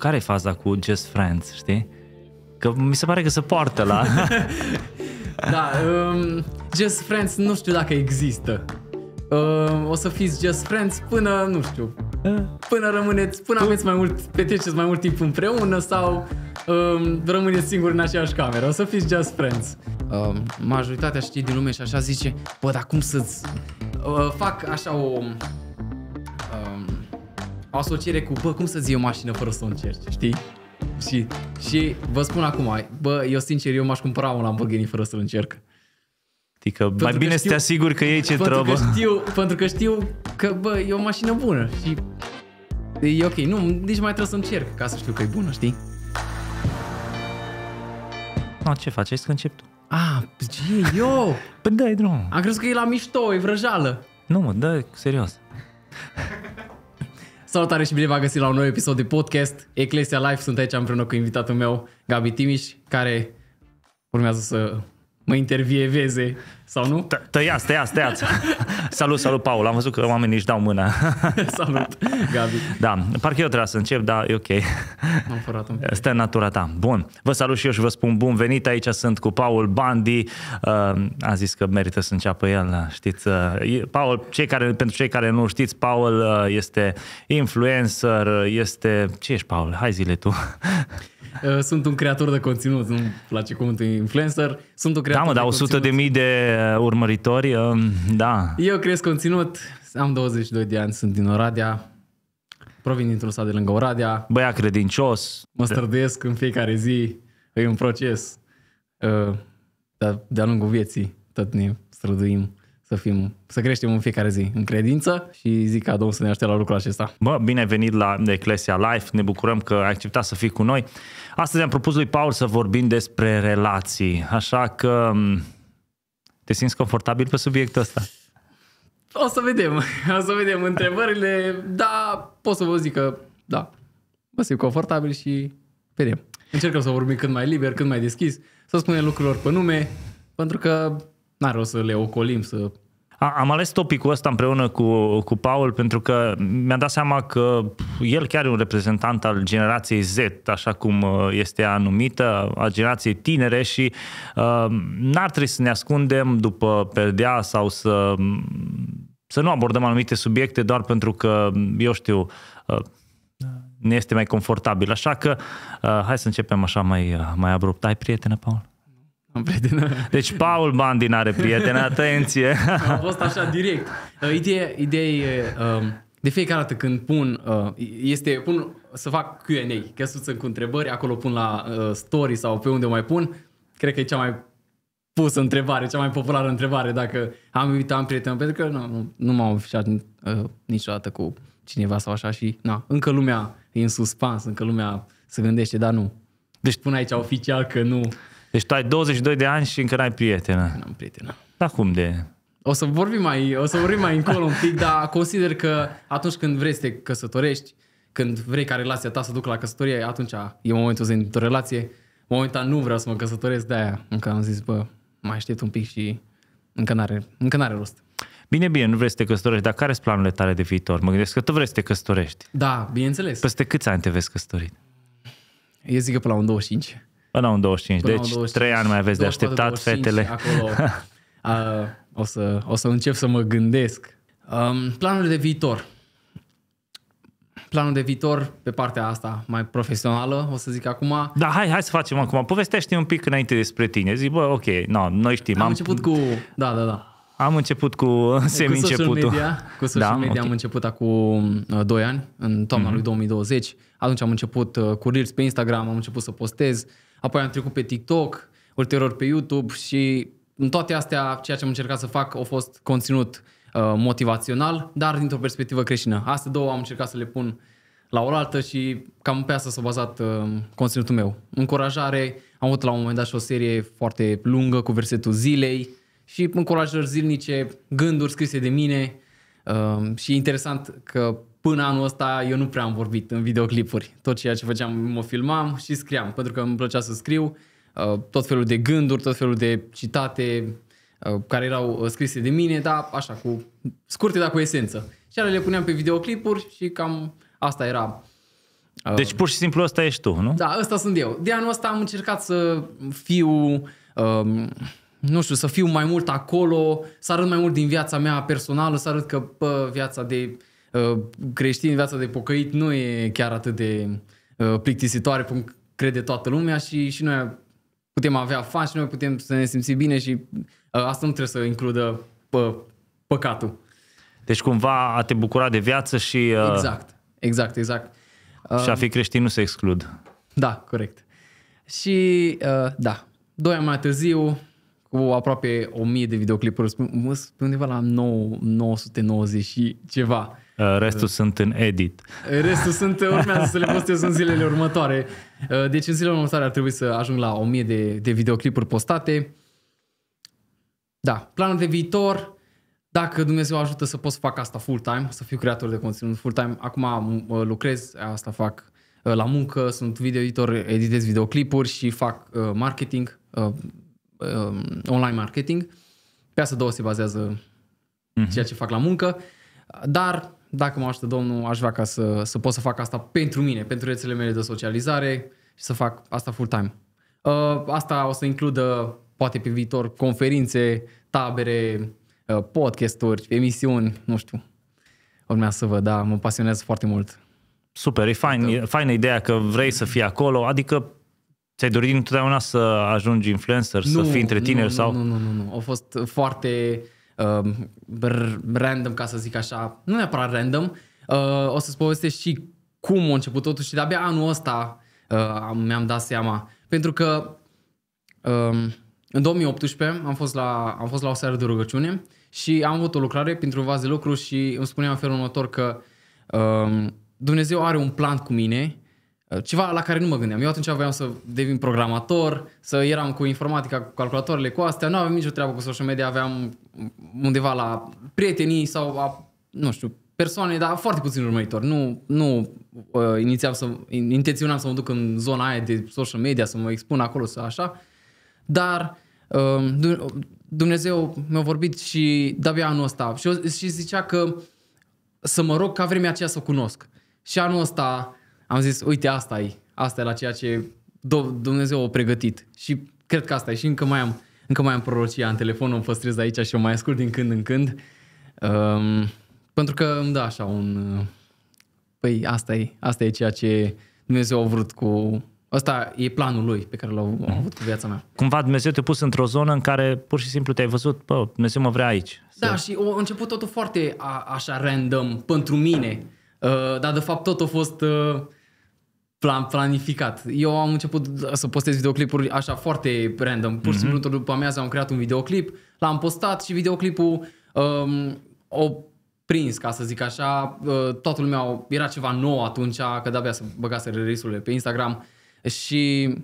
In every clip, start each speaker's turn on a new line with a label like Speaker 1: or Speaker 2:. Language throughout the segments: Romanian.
Speaker 1: care e faza cu Just Friends, știi? Că mi se pare că se poartă la...
Speaker 2: da, um, Just Friends nu știu dacă există. Um, o să fiți Just Friends până, nu știu, până rămâneți, până aveți mai mult, petreceți mai mult timp împreună sau um, rămâneți singuri în aceeași cameră. O să fiți Just Friends. Um, majoritatea știi din lume și așa zice, bă, dar cum să-ți... Uh, fac așa o... Um, o asociere cu, bă, cum să zic o mașină fără să o încerci, știi? Și, și vă spun acum, bă, eu sincer, eu m-aș cumpăra un Lamborghini
Speaker 1: fără să-l încerc. Adică pentru mai bine să te asiguri că ei ce pentru Că știu,
Speaker 2: pentru că știu că, bă, e o mașină bună și e ok. Nu, nici mai trebuie să încerc ca să
Speaker 1: știu că e bună, știi? No, ce faci? Ai că încep tu.
Speaker 2: Ah, ce eu? Păi dai drum. Am crezut că e la mișto, e vrăjală. Nu mă, da, serios. Salutare și bine v-am găsit la un nou episod de podcast Eclesia Life. Sunt aici împreună cu invitatul meu, Gabi Timiș, care urmează să
Speaker 1: mă intervieveze sau nu? Tăiați, tăiați, tăiați. salut, salut, Paul. Am văzut că oamenii își dau mâna. salut, Gabi. Da, parcă eu trebuia să încep, dar e ok. Am furat un pic. Stă în natura ta. Bun. Vă salut și eu și vă spun bun venit. Aici sunt cu Paul Bandi. Uh, a zis că merită să înceapă el, da, știți. Uh, Paul, cei care, pentru cei care nu știți, Paul uh, este influencer, este... Ce ești, Paul? Hai zile tu.
Speaker 2: Uh, sunt un creator de conținut, nu-mi place cuvântul influencer, sunt un creator Da, mă, dar 100
Speaker 1: de mii de uh, urmăritori, um, da.
Speaker 2: Eu cresc conținut, am 22 de ani, sunt din Oradea, provin dintr-un sat de lângă Oradea. Băia credincios. Mă străduiesc în fiecare zi, e un proces. Uh, de-a lungul vieții tot ne străduim să, fim, să creștem în fiecare zi în credință și zic ca Domnul să ne aștepte la lucrul
Speaker 1: acesta. Bă, bine venit la Eclesia Life, ne bucurăm că ai acceptat să fii cu noi. Astăzi am propus lui Paul să vorbim despre relații, așa că mm, te simți confortabil pe subiectul ăsta?
Speaker 2: O să vedem, o să vedem întrebările, da, pot să vă zic că da, mă simt confortabil și vedem. Încercăm să vorbim cât mai liber, cât mai deschis, să spunem lucrurilor pe nume,
Speaker 1: pentru că n ar o să le ocolim, să... A, am ales topicul ăsta împreună cu, cu Paul pentru că mi-a dat seama că el chiar e un reprezentant al generației Z, așa cum uh, este anumită a generației tinere și uh, n-ar trebui să ne ascundem după perdea sau să, să nu abordăm anumite subiecte doar pentru că, eu știu, uh, ne este mai confortabil. Așa că uh, hai să începem așa mai, uh, mai abrupt. Ai prietenă, Paul? prietenă. Deci Paul Bandin are prietene, atenție.
Speaker 2: Am fost așa direct. Uh, ideea, ideea e, um, de fiecare dată când pun, uh, este, pun să fac Q&A, sunt cu întrebări, acolo pun la uh, story sau pe unde mai pun, cred că e cea mai pus întrebare, cea mai populară întrebare, dacă am iubit, am prieten, pentru că nu, nu, nu m-am ofișat niciodată cu cineva sau așa și na, încă lumea e în suspans, încă lumea
Speaker 1: se gândește, dar nu. Deci pun aici oficial că nu. Deci tu ai 22 de ani și încă n-ai prietenă. Nu am prietenă. Dar cum de...
Speaker 2: O să vorbim mai, o să vorbim mai încolo un pic, dar consider că atunci când vrei să te căsătorești, când vrei ca relația ta să ducă la căsătorie, atunci e momentul să intri o relație. Momentan nu vreau să mă căsătoresc, de-aia încă am zis, bă, mai aștept un pic și încă n-are, încă n-are rost.
Speaker 1: Bine, bine, nu vrei să te căsătorești, dar care sunt planurile tale de viitor? Mă gândesc că tu vrei să te căsătorești. Da, bineînțeles. Peste câți ani te vezi căsătorit?
Speaker 2: Eu zic că până la un 25. Până la un 25, Până deci 25, 3 ani mai aveți de așteptat 25, fetele. Acolo a, o, să, o să încep să mă gândesc. Um, planul de viitor. Planul de viitor pe partea asta mai profesională, o să zic acum.
Speaker 1: Da, hai, hai să facem acum. Povestește un pic înainte despre tine. Zic, bă, ok, no, noi știm. Am, am început cu... Da, da, da. Am început cu semi-începutul. Cu social media, cu social da, media okay. am
Speaker 2: început acum 2 uh, ani, în toamna mm-hmm. lui 2020. Mhm. Atunci am început uh, cu Reels pe Instagram, am început să postez apoi am trecut pe TikTok, ulterior pe YouTube și în toate astea ceea ce am încercat să fac a fost conținut uh, motivațional, dar dintr-o perspectivă creștină. Astea două am încercat să le pun la oaltă și cam pe asta s-a bazat uh, conținutul meu. Încurajare, am avut la un moment dat și o serie foarte lungă cu versetul zilei și încurajări zilnice, gânduri scrise de mine uh, și interesant că până anul ăsta eu nu prea am vorbit în videoclipuri. Tot ceea ce făceam, mă filmam și scriam, pentru că îmi plăcea să scriu uh, tot felul de gânduri, tot felul de citate uh, care erau uh, scrise de mine, dar așa, cu scurte, dar cu esență. Și alea le puneam pe videoclipuri și cam asta era.
Speaker 1: Deci pur și simplu ăsta ești tu, nu? Da,
Speaker 2: ăsta sunt eu. De anul ăsta am încercat să fiu, um, nu știu, să fiu mai mult acolo, să arăt mai mult din viața mea personală, să arăt că pă, viața de Uh, creștini, viața de pocăit nu e chiar atât de uh, plictisitoare cum crede toată lumea și, și noi putem avea fan și noi putem să ne simțim bine și uh, asta nu trebuie să includă pă, păcatul.
Speaker 1: Deci cumva a te bucura de viață și... Exact, exact, exact. Și a fi creștin nu se exclud.
Speaker 2: Da, corect. Și da, doi ani mai târziu, cu aproape 1000 de videoclipuri, undeva la 9, 990 și
Speaker 1: ceva. Uh, restul uh. sunt în edit. Uh, restul sunt, urmează să le postez în zilele
Speaker 2: următoare. Deci în zilele următoare ar trebui să ajung la 1000 de, de videoclipuri postate. Da, planul de viitor, dacă Dumnezeu ajută să pot să fac asta full-time, să fiu creator de conținut full-time. Acum lucrez, asta fac la muncă, sunt video editor, editez videoclipuri și fac marketing, online marketing. Pe asta două se bazează mhm. ceea ce fac la muncă. Dar dacă mă aștept Domnul, aș vrea ca să, să pot să fac asta pentru mine, pentru rețelele mele de socializare și să fac asta full-time. Uh, asta o să includă, poate pe viitor, conferințe, tabere, uh, podcasturi, emisiuni, nu știu. Urmează să văd, da, mă pasionează foarte mult.
Speaker 1: Super, e fain, da. e faină ideea că vrei să fii acolo, adică ți-ai dorit întotdeauna să ajungi influencer, nu, să fii între tineri nu, sau... Nu,
Speaker 2: nu, nu, nu, a fost foarte uh, random, ca să zic așa, nu neapărat random, uh, o să-ți povestesc și cum a început totul și de-abia anul ăsta uh, mi-am dat seama. Pentru că uh, în 2018 am fost, la, am fost la o seară de rugăciune și am avut o lucrare pentru un de lucru și îmi spuneam în felul următor că uh, Dumnezeu are un plan cu mine Uh, ceva la care nu mă gândeam. Eu atunci voiam să devin programator, să eram cu informatica, cu calculatoarele, cu astea. Nu aveam nicio treabă cu social media, aveam undeva la prietenii sau la, nu știu, persoane, dar foarte puțin urmăritori. Nu, nu uh, inițiam să, intenționam să mă duc în zona aia de social media, să mă expun acolo, să așa. Dar uh, Dumnezeu mi-a vorbit și de-abia anul ăsta și, și zicea că să mă rog ca vremea aceea să o cunosc. Și anul ăsta am zis, uite, asta e, asta e la ceea ce Dumnezeu a pregătit. Și cred că asta e și încă mai am, încă mai am prorocia în telefon, o păstrez aici și o mai ascult din când în când. Um, pentru că îmi dă așa un... Păi asta e, asta e ceea ce Dumnezeu a vrut
Speaker 1: cu... Asta e planul lui pe care l-a avut mhm. cu viața mea. Cumva Dumnezeu te-a pus într-o zonă în care pur și simplu te-ai văzut, bă, Dumnezeu mă vrea aici.
Speaker 2: Da, să... și a început totul foarte a, așa random pentru mine. Uh, dar de fapt tot a fost... Uh, plan, planificat. Eu am început să postez videoclipuri așa foarte random. Pur și mhm. simplu mm-hmm. după amiază am creat un videoclip, l-am postat și videoclipul um, o prins, ca să zic așa. Uh, toată lumea era ceva nou atunci, că de-abia să băgase release pe Instagram și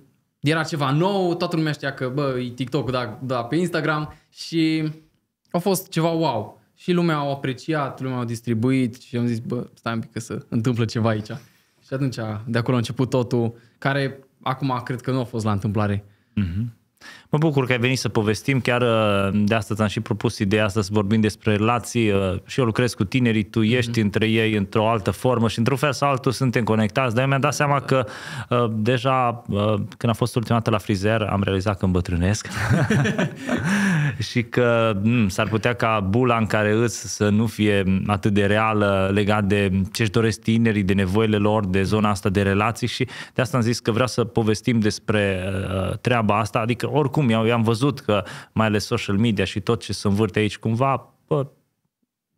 Speaker 2: era ceva nou, toată lumea știa că, bă, e TikTok-ul, da, da, pe Instagram și a fost ceva wow. Și lumea au apreciat, lumea au distribuit și am zis, bă, stai un pic că să întâmplă ceva aici. Și atunci, de acolo a început totul, care acum cred că nu a fost la întâmplare. Mm-hmm.
Speaker 1: Mă bucur că ai venit să povestim, chiar uh, de astăzi am și propus ideea asta să vorbim despre relații uh, și eu lucrez cu tinerii, tu ești mm-hmm. între ei într-o altă formă și într-un fel sau altul suntem conectați, dar eu mi-am dat seama că uh, deja când am fost ultima dată la frizer am realizat că îmbătrânesc și că m- mm, s-ar putea ca bula în care îți să nu fie atât de reală legat de ce-și doresc tinerii, de nevoile lor, de zona asta de relații și de asta am zis că vreau să povestim despre uh, treaba asta, adică oricum eu, eu am văzut că mai ales social media și tot ce se învârte aici cumva bă,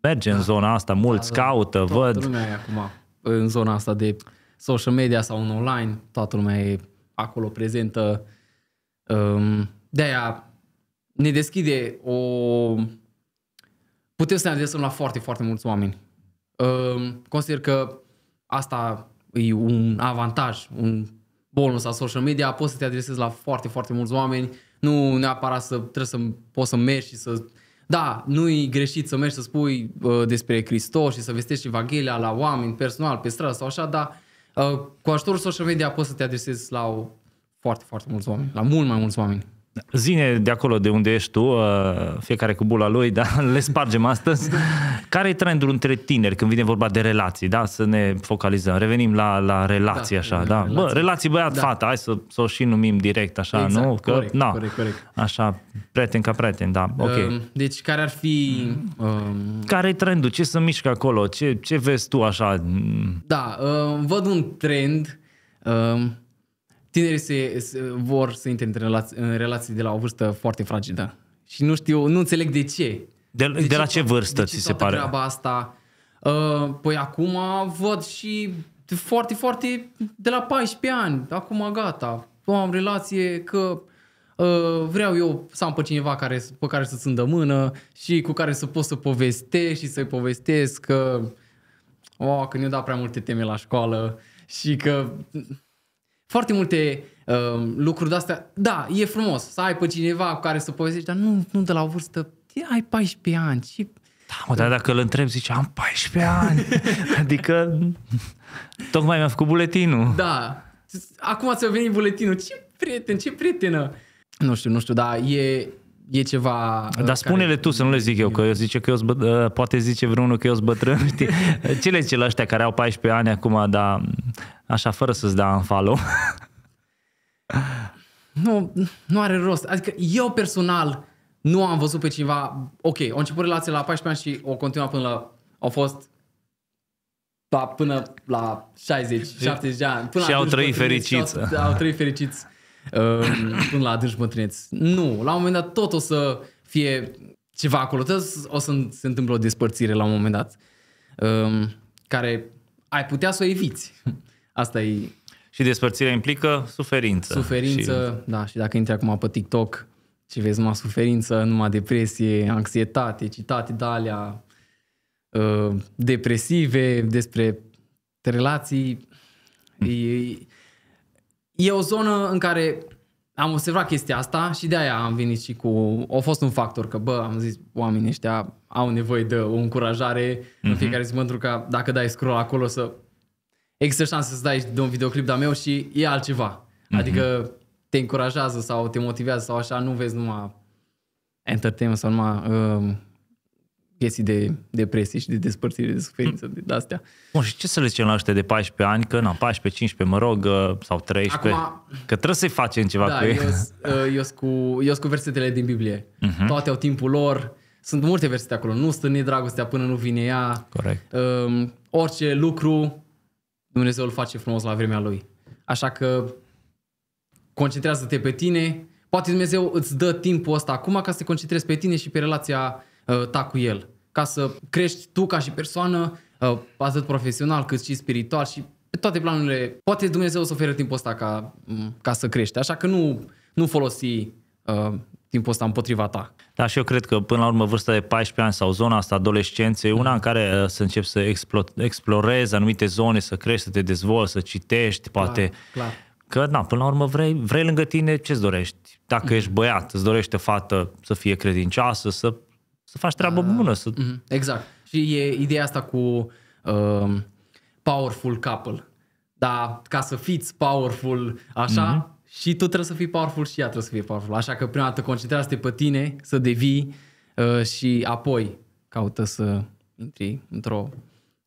Speaker 1: merge da. în zona asta, da, mulți da, caută, tot văd. lumea e acum în zona asta de social media sau în online,
Speaker 2: toată lumea e acolo prezentă. Um, de-aia ne deschide o... Putem să ne adresăm la foarte, foarte mulți oameni. Ehm, consider că asta e un avantaj, un bonus al social media, poți să te adresezi la foarte, foarte mulți oameni, nu neapărat să trebuie să poți să mergi și să... Da, nu e greșit să mergi să spui uh, despre Hristos și să vestești Evanghelia la oameni personal, pe stradă sau așa, dar uh, cu ajutorul social media poți să te adresezi la o, foarte, foarte mulți oameni, la
Speaker 1: mult mai mulți oameni. Zine de acolo de unde ești tu, ă, fiecare cu bula lui, dar le spargem astăzi. Care e trendul între tineri când vine vorba de relații? Da, să ne focalizăm. Revenim la, la relații da, așa, da. Relații. Bă, relații băiat-fată, da. hai să, să o și numim direct așa, exact, nu? Că, corect, na, corect, corect. Așa, prieten ca prieten, da, ok. Ă, deci care ar fi... Um... Care e trendul? Ce să mișcă acolo? Ce, ce vezi tu așa?
Speaker 2: Da, um, văd un trend... Um tinerii se, se, vor să intre în relații, în relații de la o vârstă foarte fragedă. Da. Și nu știu, nu înțeleg de ce.
Speaker 1: De, de, de ce, la ce vârstă ți se pare? treaba
Speaker 2: asta. Uh, păi acum văd și foarte, foarte de la 14 ani. Acum gata. Am relație că uh, vreau eu să am pe cineva care, pe care să de mână și cu care să pot să povestesc și să-i povestesc că oh, că nu da prea multe teme la școală și că foarte multe uh, lucruri de-astea. Da, e frumos să ai pe cineva cu care să povestești, dar nu, nu de la o vârstă, ai 14 ani și...
Speaker 1: Da, mă, dar dacă îl întreb, zice, am 14 ani. adică, tocmai mi a făcut buletinul.
Speaker 2: Da. Acum ți-a venit buletinul. Ce prieten, ce prietenă?
Speaker 1: Nu știu, nu știu, dar e, e ceva... Dar spune-le tu, să nu le zic eu, că eu zice că eu bă... Ă, poate zice vreunul că eu sunt bătrân, știi? Ce le zice la ăștia care au 14 ani acum, dar așa fără să-ți dea un follow.
Speaker 2: nu, nu are rost. Adică eu personal nu am văzut pe cineva, ok, au început relația la 14 ani și o continuă până la, au fost da, până la 60, 70 de ani. Până și da, au trăit fericiți. Au, au trăit fericiți până la adânci bătrâneți. Nu, la un moment dat tot o să fie ceva acolo. Tot o să se întâmple o despărțire la un moment dat um, care ai putea să o eviți. Asta e... Și despărțirea
Speaker 1: implică suferință. Suferință,
Speaker 2: și... da, și dacă intri acum pe TikTok și vezi numai suferință, numai depresie, anxietate, citate de alea uh, depresive, despre relații. Mm. E, e o zonă în care am observat chestia asta și de aia am venit și cu... A fost un factor că, bă, am zis, oamenii ăștia au nevoie de o încurajare mm-hmm. în mhm. fiecare zi, pentru că dacă dai scroll acolo să există șanse să dai de un videoclip de meu și e altceva. Mhm. Adică mm-hmm. te încurajează sau te motivează sau așa, nu vezi numai entertainment sau numai uh, chestii de depresie și de despărțire, de suferință, mm. de astea.
Speaker 1: Bun, și ce să le zicem la ăștia de 14 ani, că na, 14, 15, mă rog, uh, sau 13, Acum, că trebuie să-i facem ceva da, cu ei.
Speaker 2: Eu sunt uh, cu versetele din Biblie. Mm-hmm. Toate au timpul lor, sunt multe versete acolo. Nu stâni dragostea până nu vine ea. Corect. Um, orice lucru Dumnezeu îl face frumos la vremea lui. Așa că concentrează-te pe tine. Poate Dumnezeu îți dă timpul ăsta acum ca să te concentrezi pe tine și pe relația ă, ta cu El. Ca să crești tu ca și persoană, ă, atât profesional cât și spiritual și pe toate planurile. Poate Dumnezeu să oferă timpul ăsta ca, ca să crești. Așa că nu, nu folosi ă, timpul ăsta împotriva
Speaker 1: ta. Da, și eu cred că până la urmă vârsta de 14 ani sau zona asta adolescenței, una în care uh, să începi să explo- explorezi anumite zone, să crești, să te dezvolți, să citești, poate. Clar. Că, da, până la urmă vrei, vrei lângă tine ce-ți dorești. Dacă mm-hmm. ești băiat, îți dorești o fată să fie credincioasă, să, să faci treabă da. bună. Să...
Speaker 2: Mm-hmm. Exact. Și e ideea asta cu uh, powerful couple. Dar ca să fiți powerful așa, mm-hmm și tu trebuie să fii powerful și ea trebuie să fie powerful. Așa că prima dată concentrează-te pe tine, să devii uh, și apoi caută să intri într-o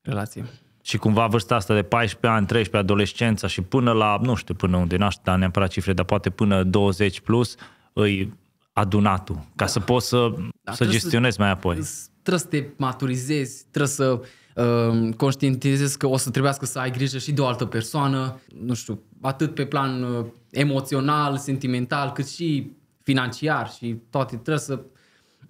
Speaker 2: relație.
Speaker 1: Și cumva vârsta asta de 14 ani, 13, adolescența și până la, nu știu până unde, n-aș da neapărat cifre, dar poate până 20 plus, îi adunatul, ca da. să poți să, da, să gestionezi să, mai apoi.
Speaker 2: Trebuie să te maturizezi, trebuie să uh, conștientizezi că o să trebuiască să ai grijă și de o altă persoană, nu știu, atât pe plan uh, emoțional, sentimental, cât și financiar și toate. Trebuie să...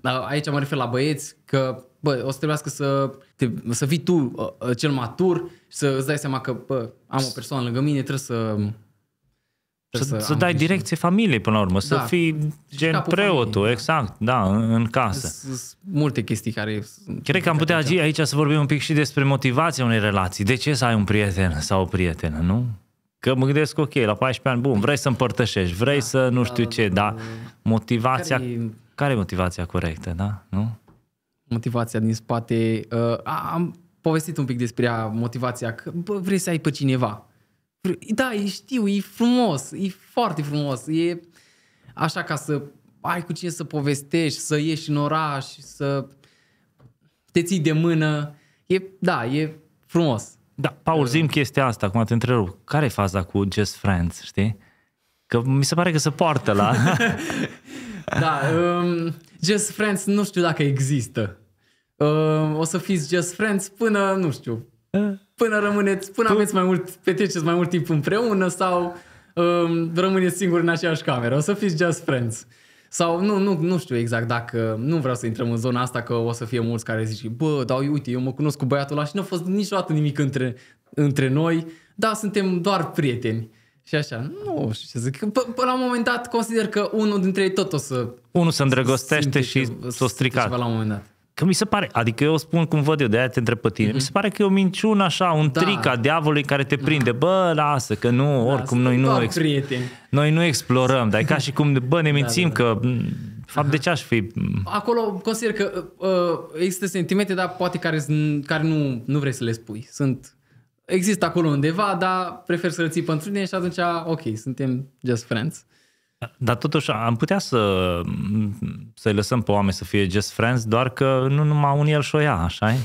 Speaker 2: Uh, aici mă refer la băieți că bă, o să trebuiască să, te, să fii tu uh, uh, cel matur, să îți dai seama că bă, am o persoană lângă mine, trebuie să
Speaker 1: să, să, să dai direcție familiei până la urmă, da. să fii gen preotul, familie, da. exact, da, în, în casă. Sunt multe chestii care... Cred că am putea aici, aici să vorbim un pic și despre motivația unei relații. De ce să ai un prieten sau o prietenă, nu? Că mă gândesc, ok, la 14 ani, bun, vrei să împărtășești, vrei da, să nu știu da, ce, dar motivația... Care e, care e motivația corectă, da? Nu?
Speaker 2: Motivația din spate... Uh, am povestit un pic despre motivația, că bă, vrei să ai pe cineva, da, e, știu, e frumos, e foarte frumos. E așa ca să ai cu cine să povestești, să ieși în oraș, să te ții de mână. E, da, e
Speaker 1: frumos. Da, Paul, zim chestia asta, acum te întrerup. care e faza cu Just Friends, știi? Că mi se pare că se poartă la...
Speaker 2: da, um, Just Friends nu știu dacă există. Um, o să fiți Just Friends până, nu știu, eh până rămâneți, până aveți mai mult, petreceți mai mult timp împreună sau um, rămâneți singuri în aceeași cameră. O să fiți just friends. Sau nu, nu, nu știu exact dacă, nu vreau să intrăm în zona asta că o să fie mulți care zic, bă, dar uite, eu mă cunosc cu băiatul ăla și nu a fost niciodată nimic între, între noi, da, suntem doar prieteni. Și
Speaker 1: așa, nu știu ce zic.
Speaker 2: până la un moment dat consider că unul dintre ei tot o să...
Speaker 1: Unul se îndrăgostește și s-o stricat. la un moment dat. Că mi se pare, adică eu spun cum văd eu, de aia te întreb pe tine, mm-hmm. mi se pare că e o minciună așa, un da. tric a diavolului care te prinde. Bă, lasă, că nu, lasă, oricum noi nu, ex- noi nu explorăm, dar e ca și cum, bă, ne da, mințim da, da, da. că fapt, Aha. de ce aș fi...
Speaker 2: Acolo consider că uh, există sentimente, dar poate care, care nu, nu vrei să le spui. Sunt, există acolo undeva, dar prefer să le ții pentru tine și atunci, ok, suntem
Speaker 1: just friends. Uh, dar totuși am putea să, să-i lăsăm pe oameni să fie just friends, doar că nu numai unii el și-o ia, așa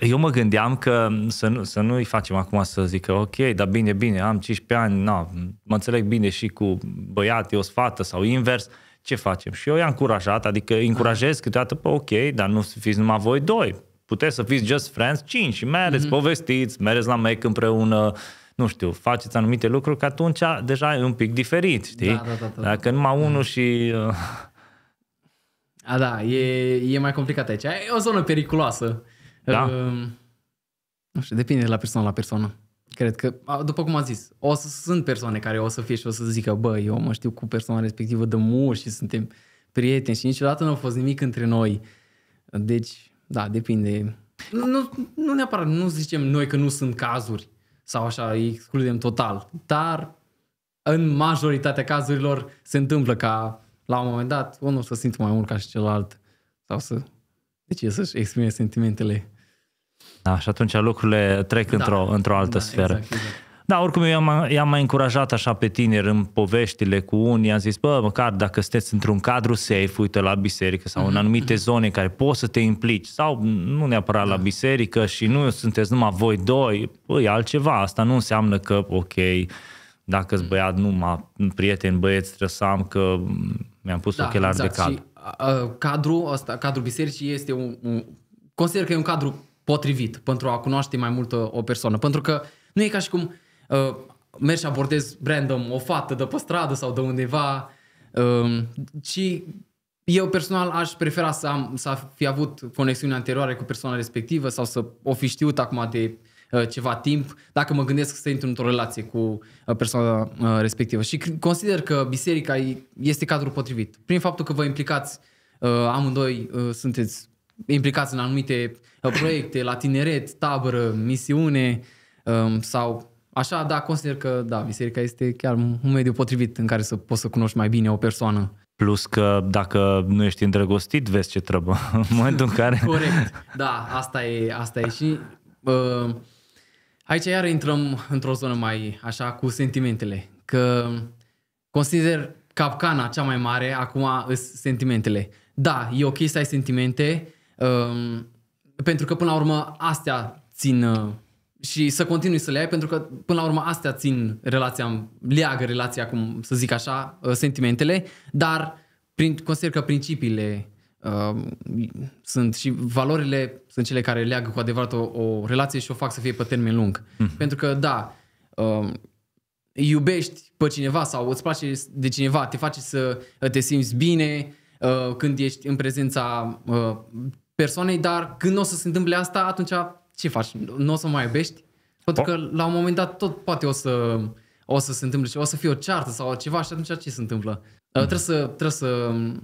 Speaker 1: Eu mă gândeam că să, nu, să nu-i facem acum să zică, ok, dar bine, bine, am 15 ani, na, mă înțeleg bine și cu băiat, e o sfată sau invers, ce facem? Și eu i-am încurajat, adică îi încurajez câteodată, pă, ok, dar nu fiți numai voi doi, puteți să fiți just friends cinci, și mereți, mm-hmm. povestiți, mereți la mec împreună, uh, nu știu, faceți anumite lucruri, că atunci deja e un pic diferit, știi? Da, da, da, da, da. Dacă numai da. unul și... Uh, a, da, e, e mai complicat aici. E o zonă periculoasă.
Speaker 2: Da. Uh, nu știu, depinde de la persoană la persoană. Cred că, după cum am zis, o să sunt persoane care o să fie și o să zică, bă, eu mă știu cu persoana respectivă de mult și suntem prieteni și niciodată nu a fost nimic între noi. Deci, da, depinde. Nu, nu neapărat, nu zicem noi că nu sunt cazuri, sau așa, îi excludem total. Dar în majoritatea cazurilor se întâmplă ca la un moment dat unul să simtă mai mult ca și celălalt sau să decide să-și exprime sentimentele.
Speaker 1: Da, și atunci lucrurile trec da, într-o, într-o altă da, sferă. Exact, exact. Da, oricum eu am i-am mai încurajat așa pe tineri în poveștile cu unii, am zis, bă, măcar dacă sunteți într-un cadru safe, uite la biserică sau în mhm. anumite zone care poți să te implici sau nu neapărat la da. biserică și nu sunteți numai voi doi, băi, altceva, asta nu înseamnă că, ok, dacă îți mm. băiat numai prieten băieți trăsam am că mi-am pus da, ochelari exact. de cad. Și,
Speaker 2: uh, cadru, asta, cadrul bisericii este un, un, consider că e un cadru potrivit pentru a cunoaște mai mult o persoană, pentru că nu e ca și cum uh, mergi și abordez random o fată de pe stradă sau de undeva, uh, um, ci eu personal aș prefera să, am, să fi avut conexiuni anterioare cu persoana respectivă sau să o fi știut acum de uh, ceva timp, dacă mă gândesc să intru într-o relație cu uh, persoana uh, respectivă. Și consider că biserica este cadrul potrivit. Prin faptul că vă implicați amândoi, sunteți implicați în anumite proiecte, la tineret, tabără, misiune um, sau Așa, da, consider că, da, biserica este chiar un mediu potrivit în care să poți să cunoști mai bine o persoană.
Speaker 1: Plus că dacă nu ești îndrăgostit, vezi ce trebuie în momentul în care... Corect,
Speaker 2: da, asta e, asta e și... Uh, aici iar intrăm într-o zonă mai așa cu sentimentele, că consider capcana cea mai mare acum sunt sentimentele. Da, e ok să ai sentimente, uh, pentru că până la urmă astea țin uh, și să continui să le ai, pentru că până la urmă astea țin relația, leagă relația, cum să zic așa, uh, sentimentele, dar prin, consider că principiile uh, sunt și valorile sunt cele care leagă cu adevărat o, o relație și o fac să fie pe termen lung. Mm. Pentru că, da, uh, iubești pe cineva sau îți place de cineva, te face să te simți bine uh, când ești în prezența uh, persoanei, dar când nu o să se întâmple asta, atunci ce faci? Nu o să mai iubești? Pentru că la un moment dat tot poate o să, o să se întâmple, o să fie o ceartă sau ceva și atunci ce se întâmplă? Mm-hmm. Trebuie să, trebuie să um,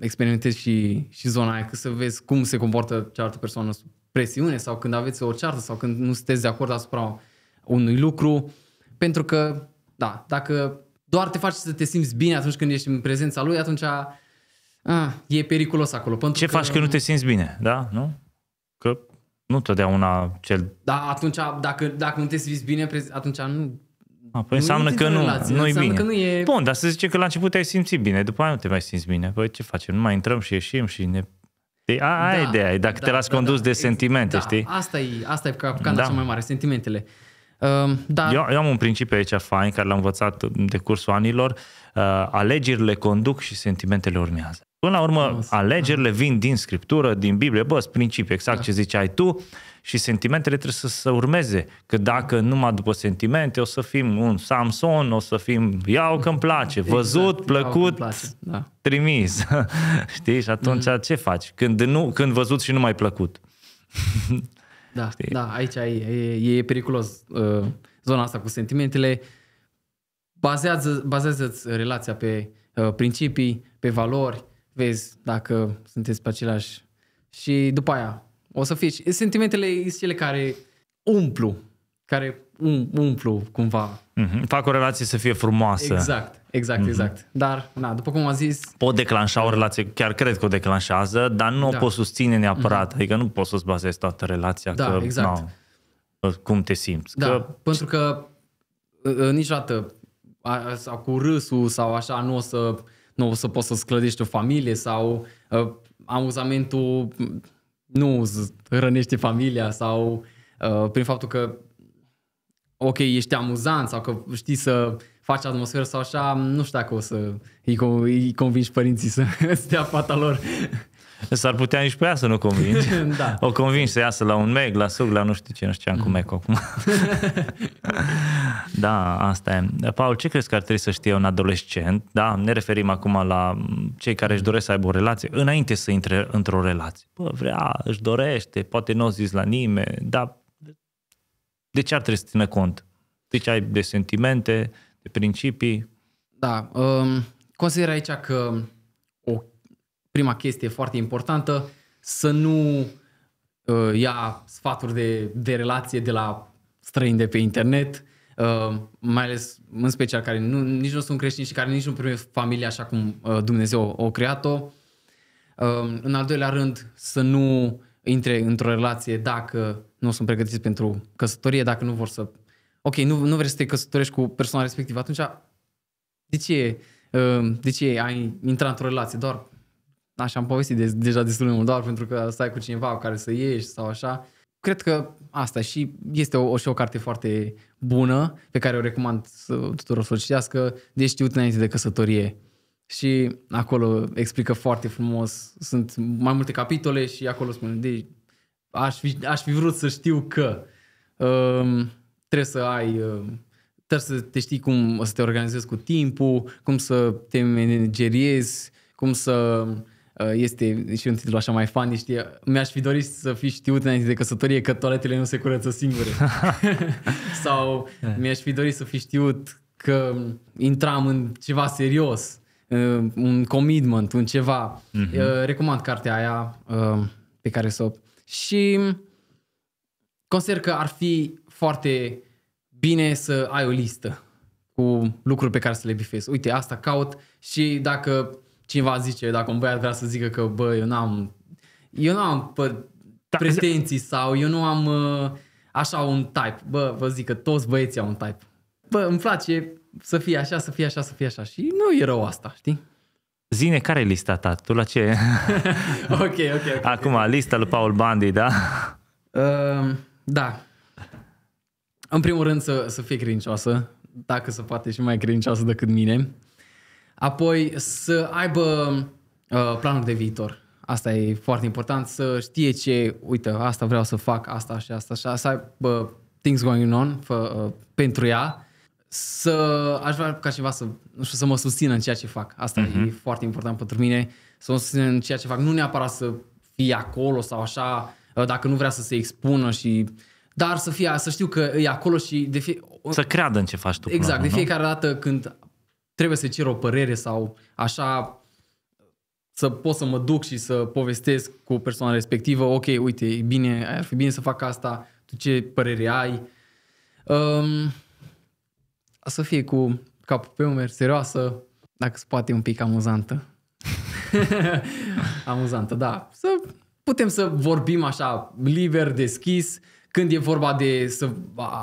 Speaker 2: experimentezi și, și zona aia, să vezi cum se comportă cealaltă persoană sub presiune sau când aveți o ceartă sau când nu sunteți de acord asupra unui lucru. Pentru că, da, dacă doar te faci să te simți bine atunci când ești în prezența lui, atunci a, ah, e periculos acolo. Pentru Ce că... faci când nu te
Speaker 1: simți bine, da? Nu? Că nu totdeauna cel...
Speaker 2: Da, atunci dacă, dacă nu te simți bine, atunci nu...
Speaker 1: A, păi nu înseamnă că nu, relație, nu bine. Că nu e... Bun, dar să zicem că la început te-ai simțit bine, după aia nu te mai simți bine. Păi ce facem? Nu mai intrăm și ieșim și ne... Păi, a, da, aia e ideea, dacă da, te las da, condus da, de sentimente, da, știi?
Speaker 2: Asta e, asta e capcana da. cea mai mare, sentimentele. Uh, da. eu,
Speaker 1: eu am un principiu aici fain care l-am învățat de cursul anilor. Uh, alegerile conduc și sentimentele urmează. Până la urmă, alegerile vin din scriptură, din Biblie, bă, principii, exact da. ce ziceai tu, și sentimentele trebuie să se urmeze. Că dacă numai după sentimente o să fim un Samson, o să fim iau exact, că-mi place, văzut, exact, plăcut, place. Da. trimis. Știi? Și atunci mm. ce faci? Când, nu, când văzut și nu mai plăcut.
Speaker 2: da, Știi? da, aici e, e periculos uh, zona asta cu sentimentele. Bazează, bazează relația pe uh, principii, pe valori, vezi dacă sunteți pe același. Și după aia o să fie Sentimentele sunt cele care umplu, care um, umplu cumva.
Speaker 1: Mm-hmm. Fac o relație să fie frumoasă. Exact,
Speaker 2: exact, mm-hmm. exact. Dar, na, după cum am zis...
Speaker 1: Pot declanșa o relație, chiar cred că o declanșează, dar nu da. o pot susține neapărat. Mm-hmm. Adică nu poți să-ți bazezi toată relația. Da, că, exact. Na, cum te simți. Da, că...
Speaker 2: pentru că uh, uh, niciodată sau cu râsul sau așa nu o să nu o să poți să-ți clădești o familie sau uh, amuzamentul mm, nu rănește familia sau uh, prin faptul că ok, ești amuzant sau că știi să faci atmosferă sau așa, nu știu dacă o să îi, îi convingi părinții să stea fata lor
Speaker 1: S-ar putea nici pe ea să nu convingi. da. O convingi să iasă la un meg, la suc, la nu știu ce, nu știu ce am cu mm. meg acum. da, asta e. Paul, ce crezi că ar trebui să știe un adolescent? Da, ne referim acum la cei care își doresc să aibă o relație, înainte să intre într-o relație. Bă, vrea, își dorește, poate nu o zis la nimeni, dar de ce ar trebui să țină cont? ce ai de sentimente, de principii?
Speaker 2: Da, um, consider aici că prima chestie foarte importantă, să nu uh, ia sfaturi de, de relație de la străini de pe internet, uh, mai ales în special care nu, nici nu sunt creștini și care nici nu primesc familia așa cum uh, Dumnezeu o, o creat-o. Uh, în al doilea rând, să nu intre într-o relație dacă nu sunt pregătiți pentru căsătorie, dacă nu vor să... Ok, nu, nu vrei să te căsătorești cu persoana respectivă, atunci de ce, uh, de ce ai intrat într-o relație? Doar Așa da, am povestit de, deja destul de mult, doar pentru că stai cu cineva cu care să ieși sau așa. Cred că asta și este o, o, și o carte foarte bună pe care o recomand tuturor să o citească, de știut înainte de căsătorie. Și acolo explică foarte frumos, sunt mai multe capitole și acolo spun, de, aș, fi, aș fi vrut să știu că um, trebuie să ai um, trebuie să te știi cum să te organizezi cu timpul, cum să te manageriezi, cum să Uh, este și un titlu așa mai fan, știi, mi-aș fi dorit să fi știut înainte de căsătorie că toaletele nu se curăță singure. Sau mi-aș fi dorit să fi știut că intram în ceva serios, uh, un commitment, un ceva. Uh-huh. Recomand cartea aia uh, pe care să o... Și consider că ar fi foarte bine să ai o listă cu lucruri pe care să le bifezi. Uite, asta caut și dacă cineva zice, dacă un băiat vrea să zică că, bă, eu n-am, eu n-am pă, da, pretenții sau eu nu am uh, așa un type. Bă, vă zic că toți băieții au un type. Bă, îmi place să fie așa, să fie așa, să fie așa. Și nu e rău asta, știi?
Speaker 1: Zine, care e lista ta? Tu la ce? ok, ok. okay. Acum, lista lui Paul Bandi, da?
Speaker 2: Uh, da. În primul rând să, să fie credincioasă, dacă se poate și mai credincioasă decât mine. Apoi să aibă uh, planul de viitor. Asta e foarte important, să știe ce, uite, asta vreau să fac, asta și asta și să aibă things going on uh, pentru ea. Să aș vrea ca ceva să, nu știu, să mă susțină în ceea ce fac. Asta uh-huh. e mhm. foarte important pentru mine, să mă susțină în ceea ce fac. Nu neapărat să fie acolo sau așa, uh, dacă nu vrea să se expună și dar să fie, să știu că e acolo și de fie... Să creadă în ce faci tu. Exact, până, de fiecare nu? dată când trebuie să cer o părere sau așa să pot să mă duc și să povestesc cu persoana respectivă, ok, uite, e bine, ar fi bine să fac asta, tu ce părere ai? Um, să fie cu capul pe umeri, serioasă, dacă se poate un pic amuzantă. amuzantă, da. Să putem să vorbim așa liber, deschis, uh, când e vorba de să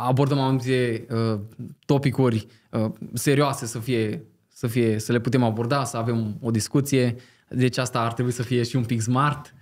Speaker 2: abordăm anumite uh, topicuri uh, serioase să fie, să fie, să le putem aborda, să avem o discuție. Deci asta ar trebui să fie și un pic smart.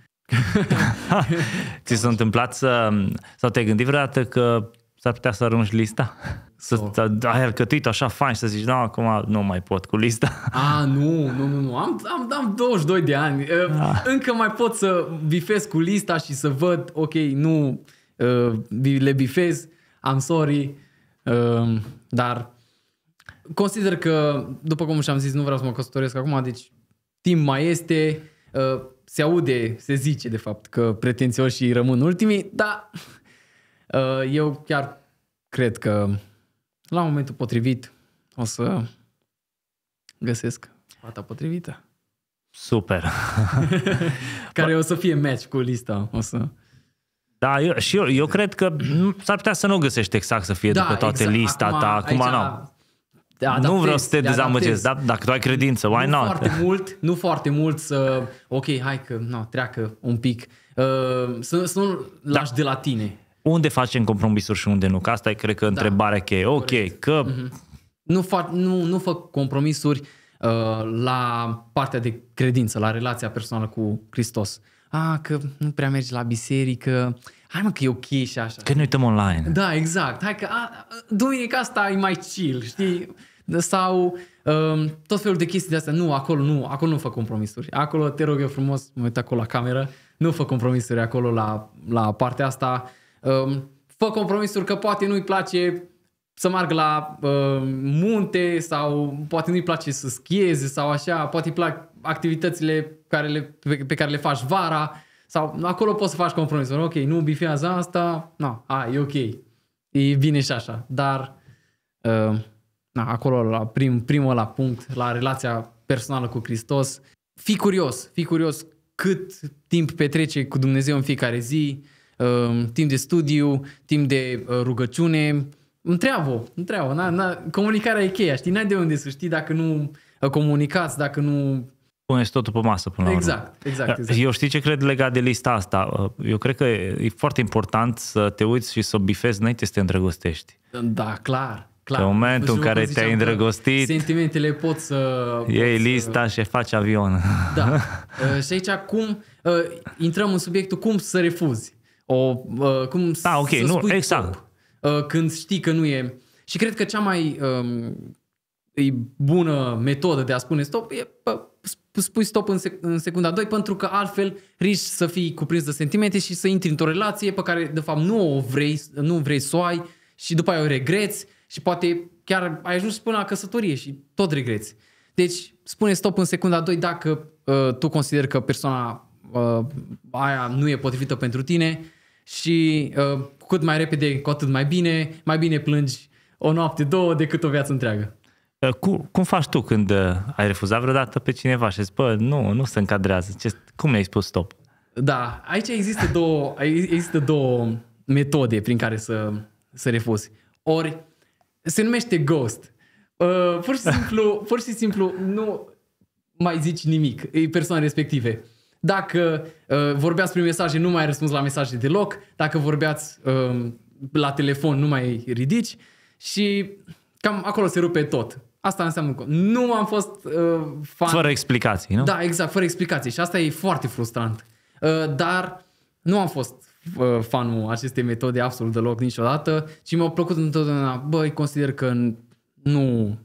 Speaker 1: Ți s-a întâmplat să, sau te-ai gândit vreodată că s-ar putea să arunci lista? Să oh. ai alcătuit așa fain și să zici, da, acum nu mai pot cu lista.
Speaker 2: A, nu, nu, nu, nu. Am, am, am 22 de ani. Da. Încă mai pot să bifez cu lista și să văd, ok, nu, uh, le bifez, am sorry, uh, dar consider că, după cum și-am zis, nu vreau să mă căsătoresc acum, deci timp mai este, uh, se aude, se zice de fapt că pretențioșii rămân ultimii, dar uh, eu chiar cred că la momentul potrivit o să găsesc fata potrivită. Super! Care o să fie match cu lista. O să...
Speaker 1: Da, eu, și eu, eu cred că s-ar putea să nu găsești exact să fie da, după toată exact. lista acum, ta. Acum aici, nu.
Speaker 2: Adaptezi, nu vreau să te de dezamăgesc, dar
Speaker 1: dacă tu ai credință, why nu not? Foarte
Speaker 2: mult, nu foarte mult să... Ok, hai că no, treacă un pic. Uh, să, să nu da.
Speaker 1: lași da. de la tine. Unde facem compromisuri și unde nu? Că asta e, cred că, da. întrebarea cheie. Ok, Corect. că... Mm-hmm. Nu, fac, nu, nu fac
Speaker 2: compromisuri uh, la partea de credință, la relația personală cu Hristos. Uh, a, ah, că nu prea mergi la biserică, hai mă că e ok și așa.
Speaker 1: Că ne uităm online.
Speaker 2: Da, exact. Hai că a, duminica asta e mai chill, știi? Sau um, tot felul de chestii de astea. Nu, acolo nu, acolo nu fac compromisuri. Acolo te rog eu frumos, mă uit acolo la cameră, nu fac compromisuri acolo la, la partea asta. Um, fă compromisuri că poate nu-i place să meargă la uh, munte sau poate nu-i place să schieze sau așa, poate îi plac activitățile care le, pe, pe care le faci vara sau acolo poți să faci compromisul. Ok, nu bifează asta, no, a, e ok. E bine și așa. Dar uh, na, acolo la prim, primul la punct, la relația personală cu Hristos, fii curios, fii curios cât timp petrece cu Dumnezeu în fiecare zi, uh, timp de studiu, timp de uh, rugăciune, întreabă, întreabă. Na, na, comunicarea e cheia, știi? N-ai de unde să știi dacă nu uh, comunicați, dacă nu
Speaker 1: puneți totul pe masă până la urmă. Exact, exact. Da, exact. Eu știi ce cred legat de lista asta? Uh, eu cred că e foarte important să te uiți și să bifezi înainte să te îndrăgostești.
Speaker 2: Da, clar. Clar, în momentul în care te-ai îndrăgostit, sentimentele pot să... Iei
Speaker 1: pot lista să... și faci avion.
Speaker 2: Da. uh, și aici cum uh, intrăm în subiectul cum să refuzi. O, uh, cum da, okay, să nu, spui exact. Top, uh, când știi că nu e. Și cred că cea mai um, e bună metodă de a spune stop e spui stop în, sec- în secunda 2 pentru că altfel riști să fii cuprins de sentimente și să intri într-o relație pe care de fapt nu o vrei, nu vrei să o ai și după aia o regreți și poate chiar ai ajuns până la căsătorie și tot regreți. Deci spune stop în secunda 2 dacă uh, tu consideri că persoana uh, aia nu e potrivită pentru tine și uh, cât mai repede, cu atât mai bine, mai bine plângi o noapte, două, decât o viață întreagă.
Speaker 1: Ă, cum, cum faci tu când ă, ai refuzat vreodată pe cineva și zici, bă, nu, nu se încadrează, Ce, cum le-ai spus stop?
Speaker 2: Da, aici există două, există două metode prin care să, să refuzi. Ori se numește ghost. Uh, pur și simplu, pur și simplu nu mai zici nimic persoane respective. Dacă uh, vorbeați prin mesaje, nu mai răspunzi la mesaje deloc. Dacă vorbeați uh, la telefon, nu mai ridici. Și cam acolo se rupe tot. Asta înseamnă că nu am fost uh, fan. Fără
Speaker 1: explicații, nu? Da,
Speaker 2: exact, fără explicații. Și asta e foarte frustrant. Uh, dar nu am fost uh, fanul acestei metode absolut deloc niciodată și mi a plăcut întotdeauna. Băi, consider că nu,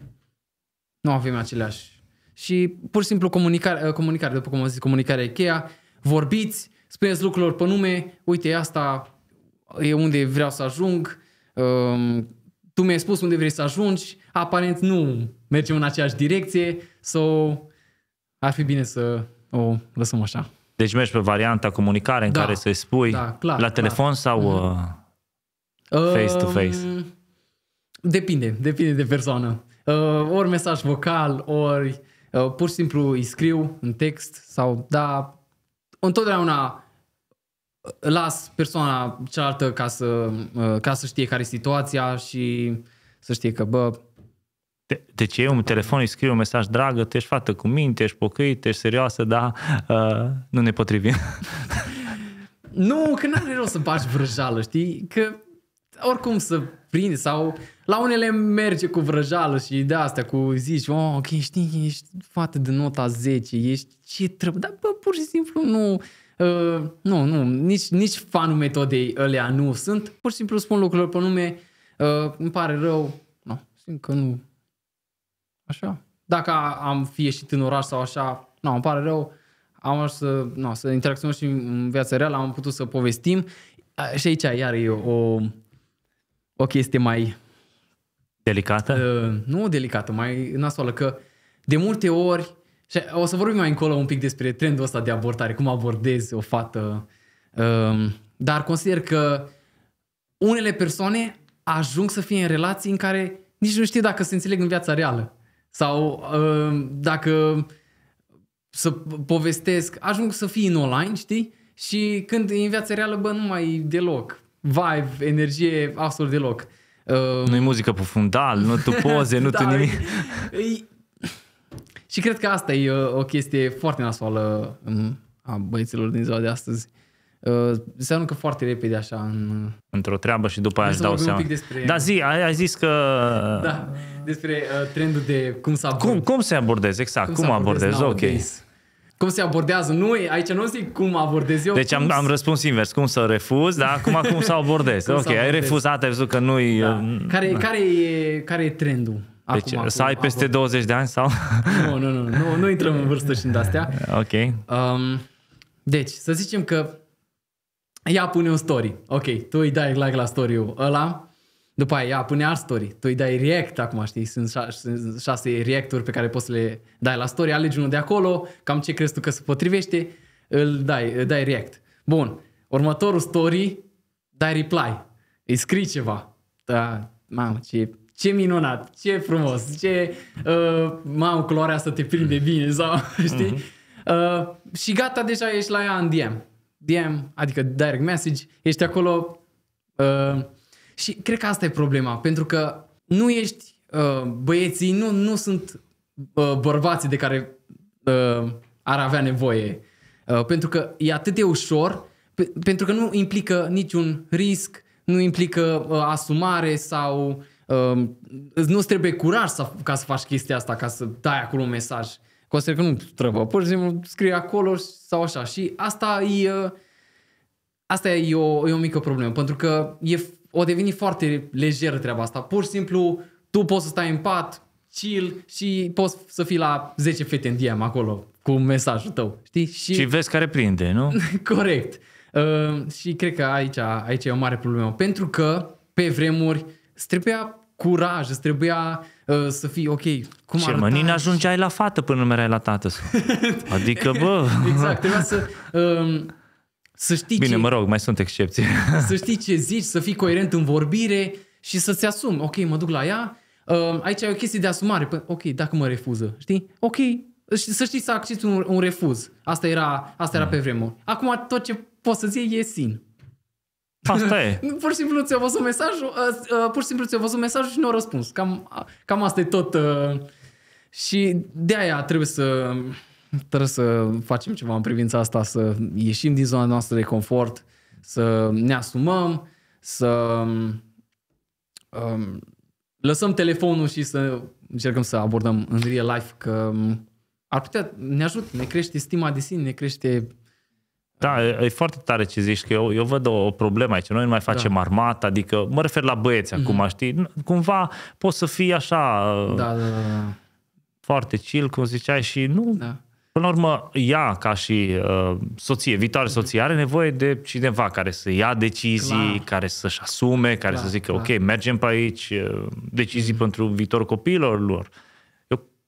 Speaker 2: nu avem aceleași. Și pur și simplu comunicare, uh, comunicare după cum am zis, comunicarea e cheia. Vorbiți, spuneți lucrurilor pe nume, uite, asta e unde vreau să ajung, Uh, tu mi-ai spus unde vrei să ajungi, aparent nu mergem în aceeași direcție, sau so, ar fi bine să o lăsăm așa.
Speaker 1: Deci mergi pe varianta comunicare în da, care să-i spui da, clar, la telefon clar. sau mhm. uh, face-to-face?
Speaker 2: Uh, depinde, depinde de persoană. Uh, ori mesaj vocal, ori uh, pur și simplu îi scriu în text sau da, întotdeauna las persoana cealaltă
Speaker 1: ca să, uh, ca să știe care e situația și să știe că, bă... De, deci eu un telefon îi scriu un mesaj, dragă, tu ești fată cu minte, ești pocăit, ești serioasă, dar uh, nu ne potrivim.
Speaker 2: nu, că n-are rost să bagi vrăjală, știi? Că oricum să prind sau la unele merge cu vrăjală și de asta cu zici, oh, ok, știi, ești fată de nota 10, ești ce trebuie, dar bă, pur și simplu nu, Ă, nu, nu, nici, nici fanul metodei ălea nu sunt. Pur și simplu spun lucrurile pe nume. Uh, îmi pare rău. Nu, simt că nu. Așa. Dacă am fi ieșit în oraș sau așa, nu, îmi pare rău. Am ajuns să, nu, să interacționăm și în viața reală, am putut să povestim. Și aici, iar e o, o chestie mai... Delicată? Uh, nu delicată, mai nasoală, că de multe ori și o să vorbim mai încolo un pic despre trendul ăsta de abortare, cum abordezi o fată. Um, dar consider că unele persoane ajung să fie în relații în care nici nu știu dacă se înțeleg în viața reală. Sau um, dacă să povestesc, ajung să fie în online, știi? Și când e în viața reală, bă, nu mai deloc. Vibe, energie, absolut deloc.
Speaker 1: Uh, nu-i muzică pe fundal, nu tu poze, nu da, tu nimic.
Speaker 2: Și cred că asta e o, uh, o chestie foarte nasoală uh, a băieților din ziua de astăzi. Uh, se aruncă foarte repede așa în... Uh,
Speaker 1: Într-o treabă și după aia își dau seama. Despre... Da, zi, ai, ai zis că... Da, despre uh, trendul de cum să abordezi. Cum, cum se abordezi, exact, cum, cum abordezi, abordezi ok. Cum se
Speaker 2: abordează Nu. aici nu zic cum abordez eu. Deci am, am
Speaker 1: răspuns invers, cum să refuz, dar acum cum să abordezi. ok, să ai refuzat, ai văzut că nu-i... Da. Care, da. care,
Speaker 2: e, care e trendul?
Speaker 1: Acum, deci acum, să ai peste acum. 20 de ani sau?
Speaker 2: Nu, nu, nu, nu, nu intrăm în vârstă și în astea. Ok. Um, deci, să zicem că ea pune un story. Ok, tu îi dai like la story-ul ăla, după aia ea pune alt story. Tu îi dai react acum, știi? Sunt, șa- sunt șase react-uri pe care poți să le dai la story, alegi unul de acolo, cam ce crezi tu că se potrivește, îl dai, îl dai react. Bun, următorul story, dai reply. Îi scrii ceva. Da, mamă, ce ce minunat, ce frumos, ce, uh, mamă, culoarea asta te prinde mm. bine sau, știi? Uh-huh. Uh, și gata, deja ești la ea în DM. DM, adică direct message, ești acolo uh, și cred că asta e problema, pentru că nu ești, uh, băieții nu, nu sunt uh, bărbații de care uh, ar avea nevoie, uh, pentru că e atât de ușor, pe, pentru că nu implică niciun risc, nu implică uh, asumare sau uh, Um, nu trebuie curaj să, ca să faci chestia asta, ca să dai acolo un mesaj. Consider că nu trebuie. Pur și simplu scrie acolo sau așa. Și asta e, uh, asta e, o, e o mică problemă, pentru că e, o deveni foarte lejeră treaba asta. Pur și simplu tu poți să stai în pat, chill și poți să fii la 10 fete în DM acolo cu mesajul tău, știi? Și, și
Speaker 1: vezi care prinde, nu?
Speaker 2: Corect. Uh, și cred că aici, aici e o mare problemă, pentru că pe vremuri Îți trebuia curaj, îți trebuia uh, să fii ok.
Speaker 1: Cum Ce, mă, nici ajungeai la fată până nu erai la tată. Adică, bă... exact,
Speaker 2: trebuia să... Um,
Speaker 1: să știi Bine, ce, mă rog, mai sunt excepții.
Speaker 2: să știi ce zici, să fii coerent în vorbire și să-ți asumi. Ok, mă duc la ea, um, aici e ai o chestie de asumare. Păi, ok, dacă mă refuză, știi? Ok, să știi să accepti un, un refuz. Asta era, asta era mm. pe vremuri. Acum tot ce poți să zici e sin. Asta e. pur și simplu ți-a văzut mesajul, uh, pur și simplu ți-a văzut mesajul și nu a răspuns. Cam, cam asta e tot. Uh, și de aia trebuie să trebuie să facem ceva în privința asta, să ieșim din zona noastră de confort, să ne asumăm, să um, lăsăm telefonul și să încercăm să abordăm în real life că ar putea, ne ajută, ne crește stima de sine, ne crește
Speaker 1: da, e, foarte tare ce zici, că eu, eu văd o, o problemă aici. Noi nu mai facem da. armată, adică mă refer la băieți mm-hmm. acum, știi? Cumva poți să fii așa uh, da, da, da, da. foarte chill, cum ziceai, și nu... Da. Până la urmă, ea, ca și uh, soție, viitoare mhm. soție, are nevoie de cineva care să ia decizii, Clar. care să-și asume, care Clar, să zică, Clar. ok, mergem pe aici, uh, decizii mm-hmm. pentru viitorul copiilor lor. Uh,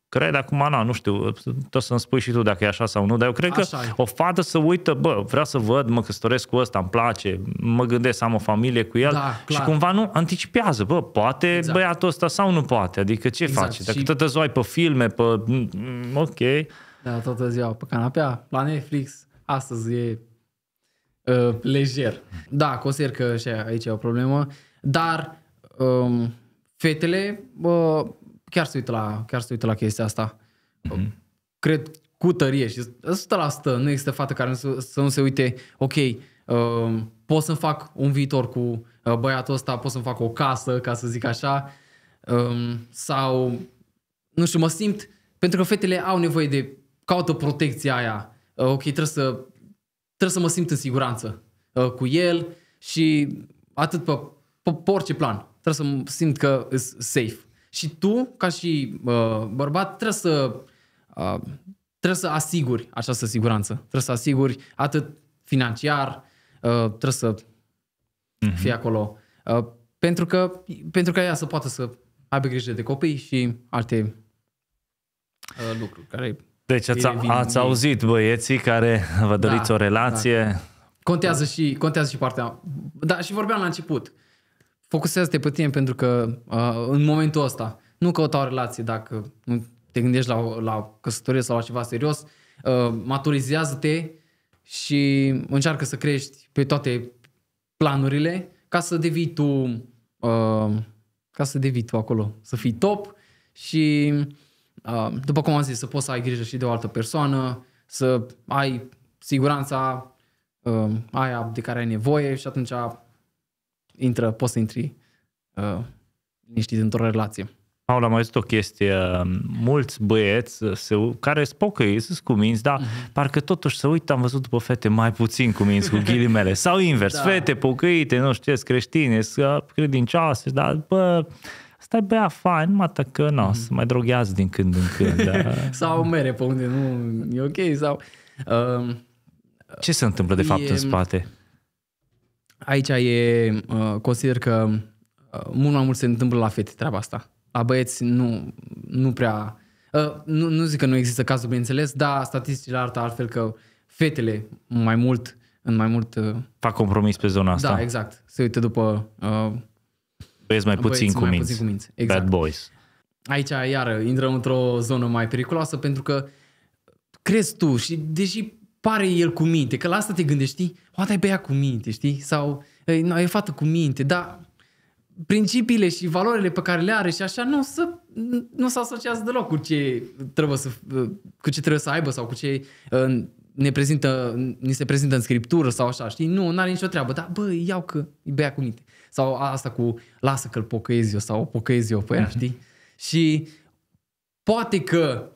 Speaker 1: Cred acum, na, nu știu, tot să-mi spui și tu dacă e așa sau nu, dar eu cred așa că e. o fată să uită, bă, vreau să văd, mă căsătoresc cu ăsta, îmi place, mă gândesc să am o familie cu el da, clar. și cumva nu anticipează, bă, poate exact. băiatul ăsta sau nu poate, adică ce exact. faci? Dacă și... tot zoi pe filme, pe... Mm, ok.
Speaker 2: Da, toată ziua pe canapea, la Netflix, astăzi e uh, lejer. Da, consider că și aici e o problemă, dar um, fetele... Uh, chiar se uită la, chiar se uită la chestia asta. Mm-hmm. Cred cu tărie și 100% nu există fată care să, nu se uite, ok, uh, pot să-mi fac un viitor cu uh, băiatul ăsta, pot să-mi fac o casă, ca să zic așa, um, sau, nu știu, mă simt, pentru că fetele au nevoie de, caută protecția aia, uh, ok, trebuie să, trebuie să mă simt în siguranță uh, cu el și atât pe, pe, pe orice plan, trebuie să simt că e safe. Și tu, ca și uh, bărbat, trebuie să, uh, trebuie să asiguri această siguranță. Trebuie să asiguri atât financiar, uh, trebuie să uh-huh. Mhm. fii acolo. Uh, pentru, că, pentru că ea să poată să aibă grijă de copii și
Speaker 1: alte uh, lucruri
Speaker 2: care... Deci ați, ați auzit
Speaker 1: băieții care vă doriți da, o da. relație... Da.
Speaker 2: Contează, și, contează și partea... Da, și vorbeam la început. Uh, focusează-te pe tine pentru că uh, în momentul ăsta nu căuta o relație dacă nu te gândești la, la căsătorie sau la ceva serios, uh, maturizează-te și încearcă să crești pe toate planurile ca să devii tu uh, ca să devii tu acolo, să fii top și uh, după cum am zis, să poți să ai grijă și de o altă persoană, să ai siguranța uh, aia de care ai nevoie și atunci intră, poți să intri uh, liniștit într-o relație.
Speaker 1: Paul, am zis o chestie, um, mulți băieți se, care sunt pocăiți, sunt dar mm-hmm. parcă totuși să uită, am văzut după fete mai puțin minți, cu ghilimele, sau invers, da. fete pocăite, nu știu, creștine, uh, credincioase, dar bă, stai e băia fain, mă că nu, mm-hmm. să mai droghează din când în când. Da.
Speaker 2: sau mere pe unde nu e ok, sau... Uh,
Speaker 1: Ce se întâmplă de fapt e, în spate?
Speaker 2: aici e, uh, consider că uh, mult mai mult se întâmplă la fete treaba asta. La băieți nu, nu prea... Uh, nu, nu zic că nu există cazuri bineînțeles, dar statisticile arată altfel că fetele mai mult, în mai mult...
Speaker 1: Fac compromis pe zona asta. Da, exact. Se uită după... Uh, băieți mai puțin, băieți cu, mai minți. puțin cu minți. Exact. Bad boys.
Speaker 2: Aici, iară, intrăm într-o zonă mai periculoasă pentru că crezi tu și deși pare el cu minte, că la asta te gândești, știi? Poate ai băiat cu minte, știi? Sau e, e fată cu minte, dar principiile și valorile pe care le are și așa nu se, nu se asociază deloc cu ce trebuie să, cu ce trebuie să aibă sau cu ce ne prezintă, ni se prezintă în scriptură sau așa, știi? Nu, n-are nicio treabă, dar bă, iau că îi bea cu minte. Sau asta cu lasă că-l pocăiezi eu sau pocăiezi eu pe ea, mhm. știi? Și poate că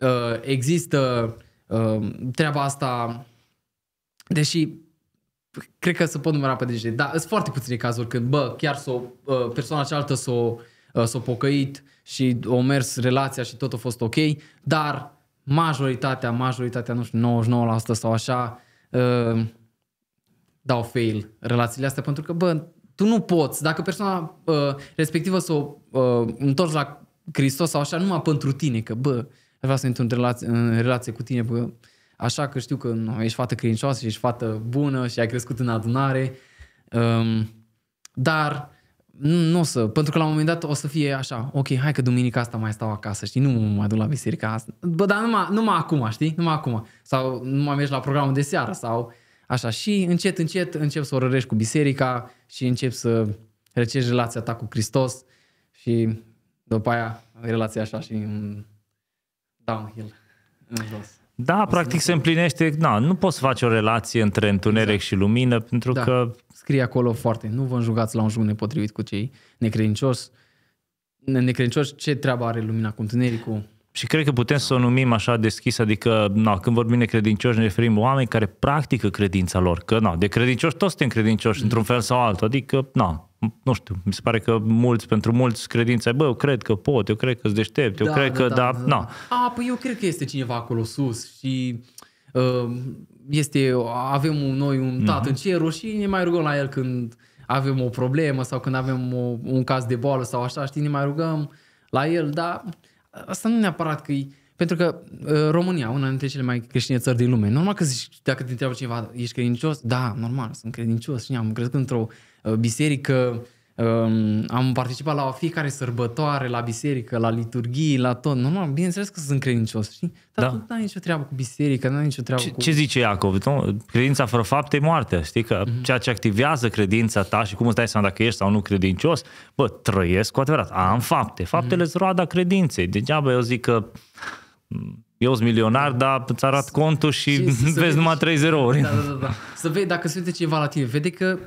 Speaker 2: uh, există uh, Ehm, treaba asta, deși cred că se pot număra pe degete, dar sunt foarte puține cazuri când, bă, chiar s-o, ă, persoana cealaltă s-o, ă, s-o pocăit și o mers relația și tot a fost ok, dar majoritatea, majoritatea, nu știu, 99% sau așa, ehm, dau fail relațiile astea pentru că, bă, tu nu poți, dacă persoana ă, respectivă s-o întorci la Hristos sau așa, numai pentru tine, că, bă, vreau să intru în relație, în relație cu tine, bă, așa că știu că nu, ești fată credincioasă și ești fată bună și ai crescut în adunare, um, dar nu o să, pentru că la un moment dat o să fie așa, ok, hai că duminica asta mai stau acasă, știi, nu mă mai duc la biserica asta, bă, dar numai, numai acum, știi, numai acum, sau nu mai mergi la programul de seară, sau așa, și încet, încet încep să rărești cu biserica și încep să recerci relația ta cu Hristos și după aia relația așa și în downhill în jos.
Speaker 1: Da, o practic se împlinește, da, nu poți să faci o relație între întuneric exact. și lumină, pentru da. că...
Speaker 2: Scrie acolo foarte, nu vă înjugați la un joc nepotrivit cu cei necredincioși. Necredincioși, ce treabă are lumina cu întunericul?
Speaker 1: Și cred că putem să o numim așa deschis, adică na, când vorbim de ne referim oameni care practică credința lor, că na, de credincioși toți suntem credincioși mm. într-un fel sau altul, adică na, nu știu, mi se pare că mulți, pentru mulți credința bă, eu cred că pot, eu cred că sunt deștept, eu da, cred da, că, da, da, da,
Speaker 2: A, păi eu cred că este cineva acolo sus și uh, este, avem un, noi un mhm. tat uh-huh. în cer și ne mai rugăm la el când avem o problemă sau când avem o, un caz de boală sau așa, știi, ne mai rugăm la el, dar asta nu neapărat că pentru că uh, România, una dintre cele mai creștine țări din lume, normal că zici, dacă te întreabă cineva, ești credincios? Da, normal, sunt credincios și am crezut într-o Uh, biserică, um, am participat la fiecare sărbătoare, la biserică, la liturghii, la tot. Normal, bineînțeles că sunt credincios, știi? Dar da. tu nu ai nicio treabă cu biserica, nu ai nicio treabă ce, cu... Ce
Speaker 1: zice Iacov? Nu? credința fără fapte e moarte, știi? Că mm-hmm. ceea ce activează credința ta și cum îți dai seama dacă ești sau nu credincios, bă, trăiesc cu adevărat, am fapte. Faptele mm-hmm. roada credinței. Degeaba eu zic că eu sunt milionar, da. dar îți arată contul și, vezi numai 3 0 Da, da, da,
Speaker 2: da. Să vezi dacă se uite ceva la tine. Vede că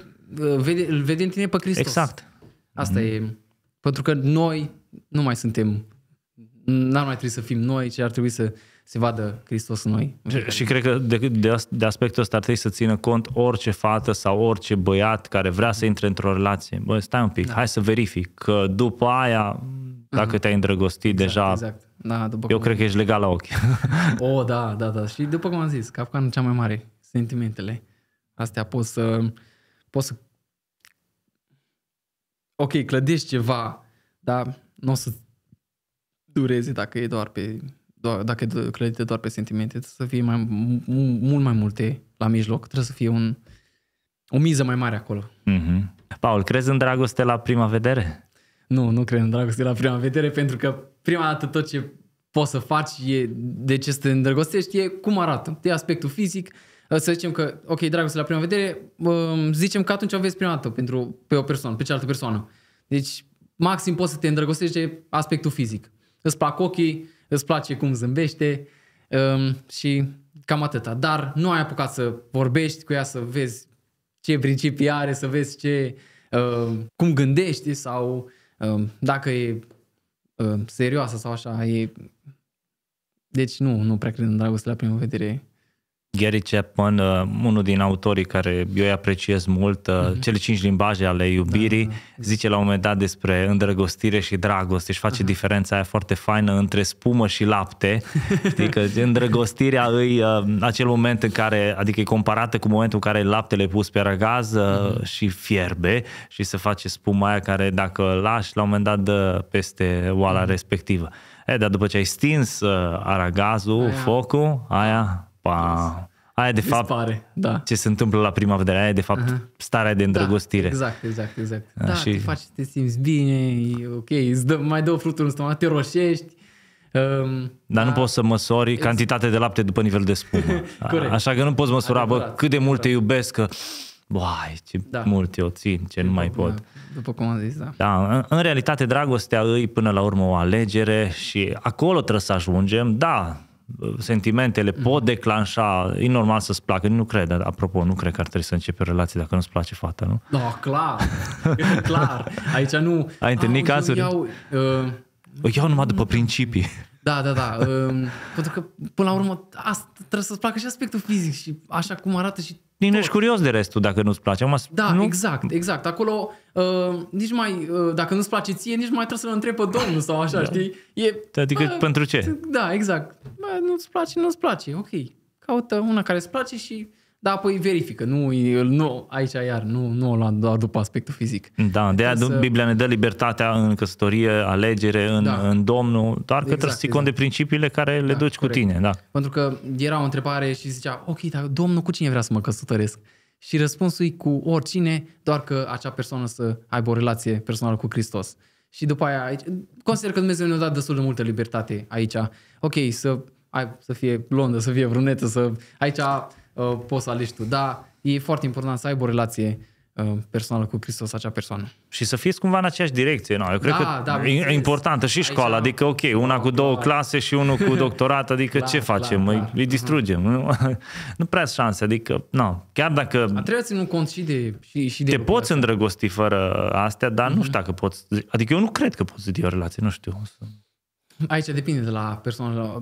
Speaker 2: vede, îl vede în tine pe Hristos. Exact. Asta mm. e. Pentru că noi nu mai suntem, n-ar mai trebui să fim noi, ci ar trebui să se vadă Hristos în noi. Și, și
Speaker 1: cred că de, de, de aspectul ăsta ar trebui să țină cont orice fată sau orice băiat care vrea să intre într-o relație. Bă, stai un pic, da. hai să verific că după aia, dacă uh-huh. te-ai îndrăgostit exact, deja, exact. Da, după eu cred că ești legal la ochi.
Speaker 2: O, oh, da, da, da. Și după cum am zis, capcanul cea mai mare, sentimentele. Astea pot să... Uh, poți să... Ok, clădești ceva, dar nu o să dureze dacă e doar pe doar, dacă e clădite doar pe sentimente, trebuie să fie mai, mult mai multe la mijloc, trebuie să fie un, o miză mai mare acolo.
Speaker 1: Mm-hmm. Paul, crezi în dragoste la prima vedere?
Speaker 2: Nu, nu cred în dragoste la prima vedere, pentru că prima dată tot ce poți să faci e de ce să te îndrăgostești e cum arată, E aspectul fizic, să zicem că, ok, dragoste la prima vedere, um, zicem că atunci o vezi prima dată pentru, pe o persoană, pe cealaltă persoană. Deci, maxim poți să te îndrăgostești de aspectul fizic. Îți plac ochii, îți place cum zâmbește um, și cam atâta. Dar nu ai apucat să vorbești cu ea, să vezi ce principii are, să vezi ce, um, cum gândești sau dacă e serioasă sau așa. E... Deci nu, nu prea cred în dragoste la prima vedere.
Speaker 1: Gary Chapman, uh, unul din autorii care eu îi apreciez mult, uh, mm-hmm. cele cinci limbaje ale iubirii, da, da, da. zice la un moment dat despre îndrăgostire și dragoste și face uh-huh. diferența aia foarte faină între spumă și lapte. Știi că îndrăgostirea îi uh, acel moment în care, adică e comparată cu momentul în care laptele e pus pe răgaz uh, uh-huh. și fierbe și se face spuma aia care dacă lași la un moment dat dă peste oala uh-huh. respectivă. E, dar după ce ai stins uh, aragazul, aia. focul, aia Pa. Aia de fapt, pare, da. ce se întâmplă la prima vedere, aia de fapt uh-huh. starea de da, îndrăgostire. Da, exact,
Speaker 2: exact, exact. Da, da, și... te faci, te simți bine, e ok, îți dă, mai dă fructul în stomac, te roșești. Um, Dar da. nu
Speaker 1: poți să măsori exact. cantitatea de lapte după nivel de spumă. Corect. Așa că nu poți măsura, Adevărat. bă, cât de mult te iubesc, că... Boai, ce da. mult eu țin, ce după, nu mai pot.
Speaker 2: după cum am zis, da.
Speaker 1: da în, în realitate, dragostea îi până la urmă o alegere și acolo trebuie să ajungem. Da, sentimentele pot mhm. declanșa, e normal să-ți placă, nu cred, apropo, nu cred că ar trebui să începi o relație dacă nu-ți place fata, nu?
Speaker 2: Da, clar, clar,
Speaker 1: aici nu... Ai întâlnit cazuri? Iau, uh, o iau numai după principii.
Speaker 2: Da, da, da, uh, pentru că până la urmă asta, trebuie să-ți placă și aspectul fizic și așa cum arată și
Speaker 1: nici nu ești curios de restul dacă nu-ți place. Acum, da,
Speaker 2: nu? exact, exact. Acolo uh, nici mai, uh, dacă nu-ți place ție, nici mai trebuie să-l întrebi pe domnul sau așa, da. știi? E, adică bă, pentru ce? Da, exact. Bă, nu-ți place, nu-ți place, ok. Caută una care îți place și da, păi verifică, nu, nu aici iar, nu, nu la, doar după aspectul fizic.
Speaker 1: Da, de aia să... Deci, uh, Biblia ne dă libertatea în căsătorie, alegere, în, da. în Domnul, doar că exact, trebuie să exact. de principiile care da, le duci corect. cu tine. Da.
Speaker 2: Pentru că era o întrebare și zicea, ok, dar Domnul cu cine vrea să mă căsătoresc? Și răspunsul e cu oricine, doar că acea persoană să aibă o relație personală cu Hristos. Și după aia, aici, consider că Dumnezeu ne-a dat destul de multă libertate aici. Ok, să, ai, să fie blondă, să fie brunetă, să... Aici Uh, poți să alegi tu. Dar e foarte important să ai o relație uh, personală cu Hristos, acea
Speaker 1: persoană. Și să fiți cumva în aceeași direcție. nu? eu cred da, că da, e importantă și școala, adică ok, una cu două clar. clase și unul cu doctorat, adică clar, ce facem? Clar, clar. Îi, mhm. distrugem. Uh-huh. nu prea șanse, adică, nu. chiar dacă... A, trebuie să nu cont și de... Și, și de te poți astea. îndrăgosti fără astea, dar uh-huh. nu mhm. știu dacă poți... Adică eu nu cred că poți să o relație, nu știu.
Speaker 2: Aici depinde de la persoană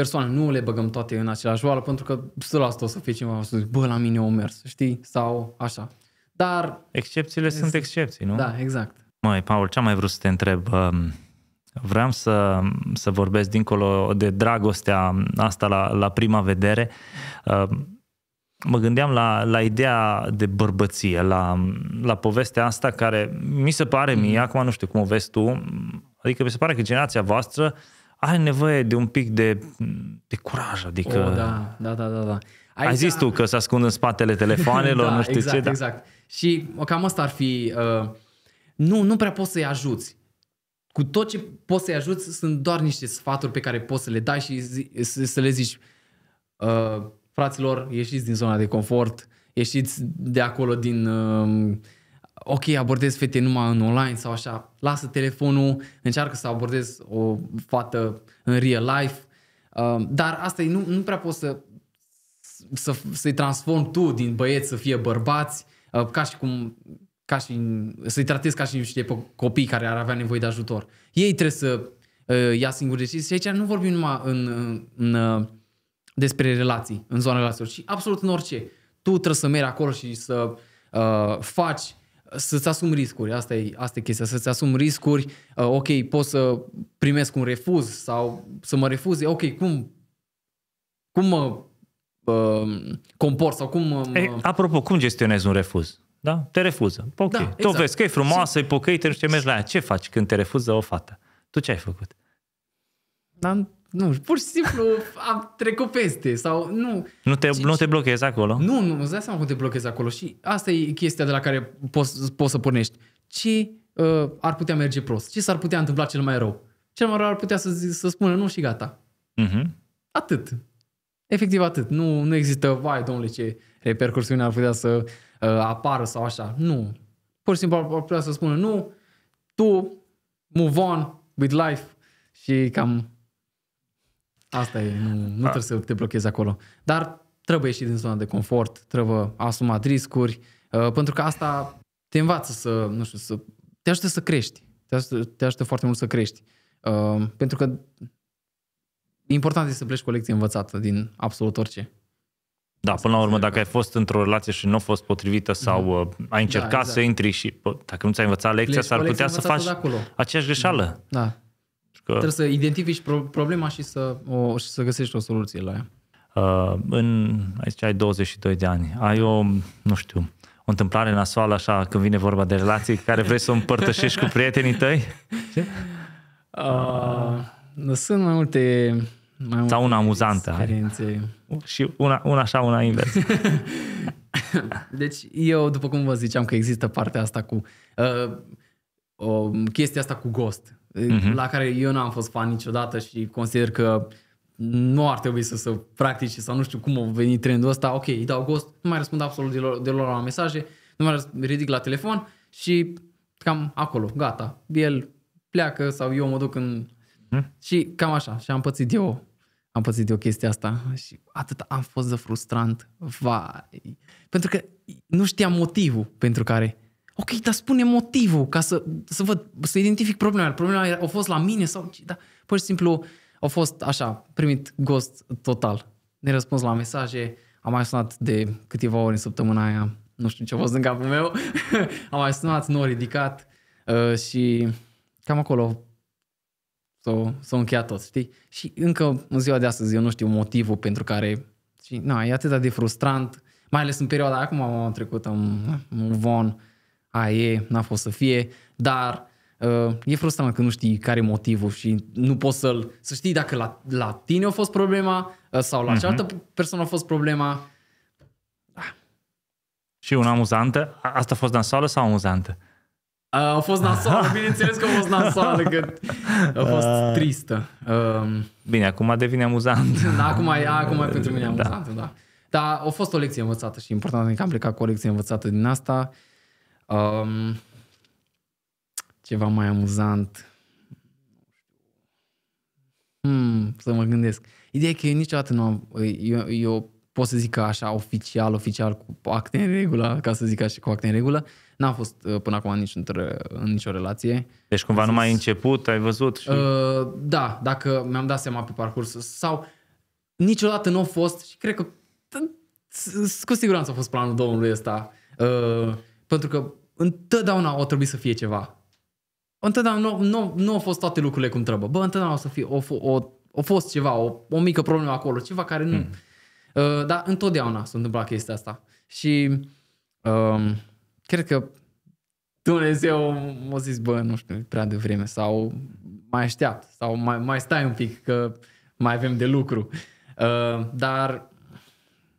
Speaker 2: persoane, nu le băgăm toate în același oală, pentru că las o să fie cineva să zic, bă, la mine o mers, știi? Sau așa. Dar... Excepțiile sunt excepții, nu? Da, exact.
Speaker 1: Mai Paul, ce am mai vrut să te întreb? Um, vreau să, să vorbesc dincolo de dragostea asta la, la prima vedere. Um, mă gândeam la, la ideea de bărbăție, la, la povestea asta care mi se pare mie, mm. acum nu știu cum o vezi tu, adică mi se pare că generația voastră uh, are nevoie de un pic de, de curaj, adică... Oh, da,
Speaker 2: da, da, da. da. Aici, Ai zis
Speaker 1: tu că se ascund în spatele telefoanelor, da, nu știu exact, ce. Da. Exact,
Speaker 2: Și cam asta ar fi... Uh, nu, nu prea poți să-i ajuți. Cu tot ce poți să-i ajuți, sunt doar niște sfaturi pe care poți să le dai și zi, să, să le zici uh, fraților, ieșiți din zona de confort, ieșiți de acolo din... Uh, ok, abordez fete numai în online sau așa, lasă telefonul, încearcă să abordez o fată în real life, uh, dar asta nu, nu prea poți să, să, să-i transform tu din băieți să fie bărbați, uh, ca și cum ca și, să-i tratezi ca și niște copii care ar avea nevoie de ajutor. Ei trebuie să uh, ia singur decizii și aici nu vorbim numai în, în, în, uh, despre relații, în zona relațiilor, ci absolut în orice. Tu trebuie să mergi acolo și să uh, faci să-ți asumi riscuri, asta e, asta e chestia, să-ți asumi riscuri, uh, ok, pot să primesc un refuz sau să mă refuze, ok, cum, cum mă uh, comport sau cum... Uh, e,
Speaker 1: apropo, cum gestionezi un refuz? Da? Te refuză. Ok. Da, exact. Tu vezi că e frumoasă, e pocăită, nu știu ce, mergi la ea. Ce faci când te refuză o fată? Tu ce ai făcut?
Speaker 2: Am nu, pur și simplu am trecut peste sau nu.
Speaker 1: Nu te, ci, nu te
Speaker 2: blochezi acolo? Nu, nu, îți dai seama cum te blochezi acolo și asta e chestia de la care poți, poți să pornești. Ce uh, ar putea merge prost? Ce s-ar putea întâmpla cel mai rău? Cel mai rău ar putea să, să spună nu și gata. Uh-huh. Atât. Efectiv atât. Nu, nu există, vai domnule, ce repercursiune ar putea să uh, apară sau așa. Nu. Pur și simplu ar putea să spună nu, tu move on with life și cam Asta e, nu, nu da. trebuie să te blochezi acolo. Dar trebuie ieși din zona de confort, trebuie asumat riscuri, uh, pentru că asta te învață să, nu știu, să te ajută să crești. Te ajută, te ajută foarte mult să crești. Uh, pentru că important este să pleci cu o lecție învățată din absolut orice.
Speaker 1: Da, până la urmă, dacă ai fost într-o relație și nu a fost potrivită sau da. Uh, ai încercat da, exact. să intri și bă, dacă nu ți-ai învățat lecția, s-ar putea să faci aceeași greșeală. Da. Că... Trebuie
Speaker 2: să identifici pro- problema și să, o, și să găsești o soluție la ea.
Speaker 1: Uh, în, aici ai 22 de ani, ai o, nu știu, o întâmplare nasoală așa când vine vorba de relații care vrei să o împărtășești cu prietenii tăi? Uh, sunt mai multe mai multe sau una amuzantă. Experiențe. Și una, una așa, una
Speaker 2: invers. deci eu, după cum vă ziceam că există partea asta cu uh, o, chestia asta cu ghost uh-huh. la care eu n-am fost fan niciodată și consider că nu ar trebui să se practice sau nu știu cum a venit trendul ăsta, ok, îi dau gost, nu mai răspund absolut deloc, lor la mesaje, nu mai ridic la telefon și cam acolo, gata. El pleacă sau eu mă duc în... Hmm? Și cam așa. Și am pățit eu am pățit eu chestia asta și atât am fost de frustrant. Vai. Pentru că nu știam motivul pentru care ok, dar spune motivul ca să, să văd, să identific problema. Problema au fost la mine sau... Da, pur și simplu a fost așa, primit ghost total. Ne răspuns la mesaje, am mai sunat de câteva ori în săptămâna aia, nu știu ce a fost în capul meu, am mai sunat, nu a ridicat uh, și cam acolo s-a, s s-o încheiat tot, știi? Și încă în ziua de astăzi eu nu știu motivul pentru care... Și, na, e atât de frustrant, mai ales în perioada acum am trecut, am, în von, aie, n-a fost să fie, dar uh, e frustrant că nu știi care e motivul și nu poți să-l, să știi dacă la, la tine a fost problema uh, sau la uh-huh. cealaltă persoană a fost problema. Ah.
Speaker 1: Și una amuzantă, asta a fost nasoală sau amuzantă?
Speaker 2: Uh, a fost nasoală, bineînțeles că a fost nasoală, că a fost uh,
Speaker 1: tristă. Uh, Bine, acum devine amuzant. Da, acum, acum e pentru mine amuzantă, da. da.
Speaker 2: Dar a fost o lecție învățată și important că am plecat cu o lecție învățată din asta. Uh, Um, ceva mai amuzant. Hmm, să mă gândesc. Ideea e că eu niciodată nu am... Eu, eu pot să zic că așa oficial, oficial, cu acte în regulă, ca să zic așa, cu acte în regulă, n-am fost uh, până acum nici
Speaker 1: între, în nicio relație. Deci cumva nu mai început, ai văzut? Și...
Speaker 2: Uh, da, dacă mi-am dat seama pe parcurs sau niciodată nu a fost și cred că cu siguranță a fost planul domnului ăsta. Uh, pentru că întotdeauna o trebuie să fie ceva. Întotdeauna nu, nu, nu au fost toate lucrurile cum trebuie. Bă, întotdeauna o să fie, o, o, o fost ceva, o, o mică problemă acolo, ceva care nu... Hmm. Uh, dar întotdeauna s-a întâmplat chestia asta. Și um, cred că Dumnezeu m-a zis, bă, nu știu, prea de vreme sau mai așteaptă, sau mai, mai stai un pic că mai avem de lucru. Uh, dar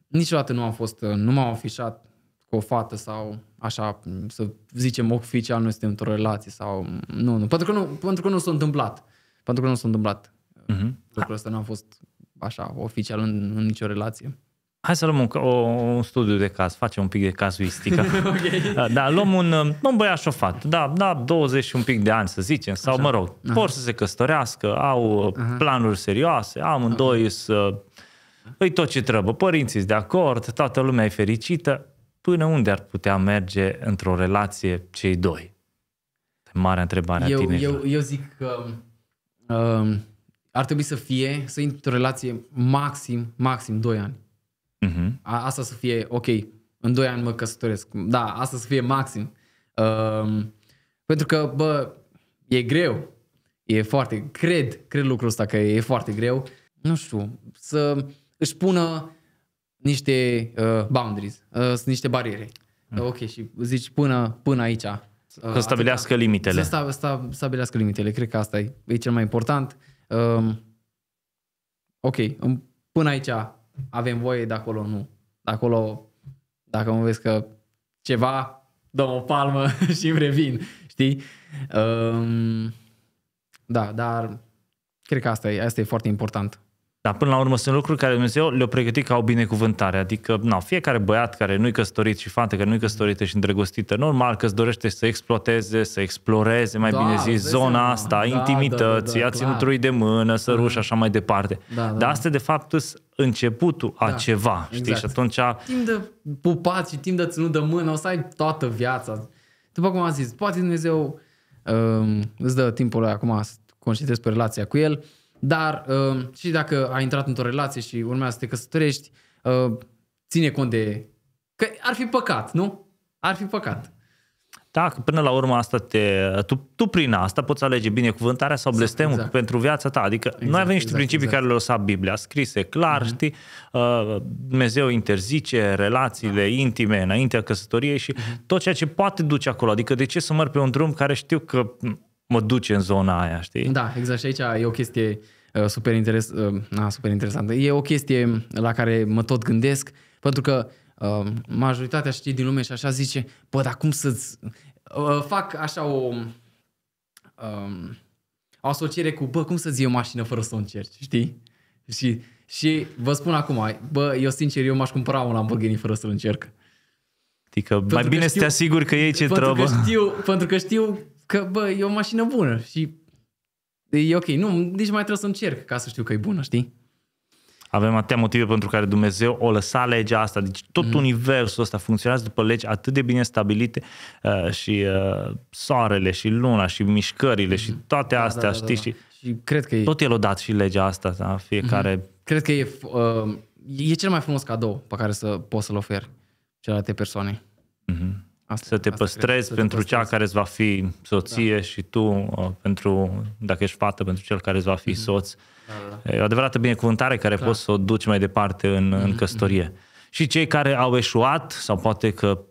Speaker 2: niciodată nu am fost, uh, nu m-am afișat cu o fată sau așa, să zicem oficial, noi suntem într-o relație sau... Nu, nu, pentru că nu, pentru că nu s-a întâmplat. Pentru că nu s-a întâmplat. Uh-huh. Lucrul ăsta nu a fost așa, oficial, în, în nicio relație.
Speaker 1: Hai să luăm un, o, un studiu de caz, facem un pic de cazuistică. Da, okay. Da, luăm un, un băiaș o fată, da, da, 20 și un pic de ani să zicem, sau Așa. mă rog, uh-huh. vor să se căsătorească, au uh-huh. planuri serioase, amândoi uh-huh. să... Uh, îi tot ce trebuie, părinții de acord, toată lumea e fericită până unde ar putea merge într-o relație cei doi? Marea întrebare eu, a tine. Eu,
Speaker 2: eu zic că um, ar trebui să fie, să intri într-o relație maxim, maxim 2 ani. Uh-huh. A, asta să fie, ok, în 2 ani mă căsătoresc. Da, asta să fie maxim. Um, pentru că, bă, e greu. E foarte, cred, cred lucrul ăsta că e foarte greu. Nu știu, să își pună niște uh, boundaries, uh, sunt niște bariere. Mm. Uh, ok, și zici până, până aici. Uh, să stabilească
Speaker 1: atâta, limitele. Să sta,
Speaker 2: sta, stabilească limitele, cred că asta e, e cel mai important. Uh, ok, până aici avem voie, de acolo nu. De acolo, dacă mă vezi că ceva, dă o palmă și îmi revin, știi? Um, da, dar cred că asta e, asta e foarte important.
Speaker 1: Dar până la urmă sunt lucruri care Dumnezeu le-a pregătit ca o binecuvântare. Adică, na, fiecare băiat care nu-i căsătorit și fată care nu-i căsătorită și îndrăgostită, normal că îți dorește să exploateze, să exploreze, mai da, bine zis, zona seama. Da, asta, da, intimități, da, da, da, a ținut de mână, ruși da. așa mai departe. Da, da. Dar da. asta de fapt, sunt începutul da, a ceva, știi? Exact. Și atunci...
Speaker 2: Timp de pupat și timp de ținut de mână, o să ai toată viața. După cum am zis, poate Dumnezeu um, îți dă timpul acum să conștientezi pe relația cu El, dar uh, și dacă ai intrat într-o relație și urmează să te căsătorești, uh, ține cont de... Că ar fi păcat, nu? Ar fi păcat.
Speaker 1: Da, că până la urmă asta te, tu, tu prin asta poți alege binecuvântarea sau exact, blestemul exact, exact. pentru viața ta. Adică exact, noi avem niște exact, principii exact. care le-a lăsat Biblia scrise clar, mm-hmm. știi? Uh, Dumnezeu interzice relațiile da. intime înaintea căsătoriei și mm-hmm. tot ceea ce poate duce acolo. Adică de ce să merg pe un drum care știu că mă duce în zona aia, știi?
Speaker 2: Da, exact. Și aici e o chestie uh, super, interes, uh, na, super interesantă. E o chestie la care mă tot gândesc, pentru că uh, majoritatea știi din lume și așa zice, bă, dar cum să-ți... fac așa o... Um, o asociere cu, bă, cum să-ți iei o mașină fără să o încerci, știi? Și, și vă spun acum, bă, eu sincer, eu m-aș cumpăra un Lamborghini fără să-l încerc.
Speaker 1: Adică mai bine știu, să te asiguri că e ce pentru trebuie. Că
Speaker 2: știu, pentru că știu că, bă, e o mașină bună și e ok. Nu, nici mai trebuie să încerc ca să știu că e bună, știi?
Speaker 1: Avem atâtea motive pentru care Dumnezeu o lăsa legea asta. Deci tot mm. universul ăsta funcționează după legi atât de bine stabilite uh, și uh, soarele și luna și mișcările mm. și mhm. toate da, da astea, da, da, știi? Da, da. Și, și cred că e... Tot el o dat și legea asta, da? fiecare... Mm.
Speaker 2: Cred că e, uh, e cel mai frumos cadou pe care să poți să-l oferi celelalte persoane.
Speaker 1: Mm-hmm. Asta, să te păstrezi pentru cea care îți va fi soție da. și tu uh, pentru, dacă ești fată, pentru cel care îți va fi mm-hmm. soț. Da, da. da. E o adevărată binecuvântare care da. poți să o duci mai departe în, mm-hmm. în mhm, căsătorie. Mm-hmm. Și cei care au eșuat sau poate că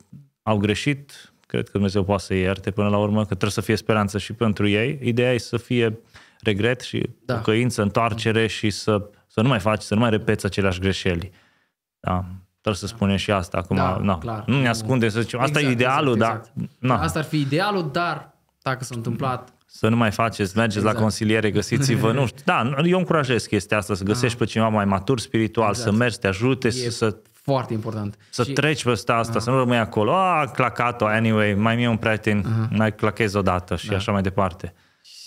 Speaker 1: au greșit, cred că Dumnezeu poate să ierte până la urmă, că trebuie să fie speranță și pentru ei. Ideea e să fie regret și da. căință, întoarcere mm-hmm. și să, să nu mai faci, să nu mai repeți aceleași greșeli. Da. Trebuie să da. spunem și asta acum. Da, na, clar. Nu ne ascunde să zicem. Asta exact, e idealul, exact, exact.
Speaker 2: dar... Na. Asta ar fi idealul, dar dacă s-a întâmplat...
Speaker 1: Să nu mai faceți, mergeți exact. la consiliere, găsiți-vă, nu știu. Da, eu încurajez chestia asta, să găsești da. pe cineva mai matur spiritual, exact. să mergi, să te ajute, e să,
Speaker 2: foarte important.
Speaker 1: Să și... treci peste asta, da. să nu rămâi acolo. Ah, clacat-o, anyway, mai mie un prieten, uh-huh. mai clachez odată și da. așa mai departe.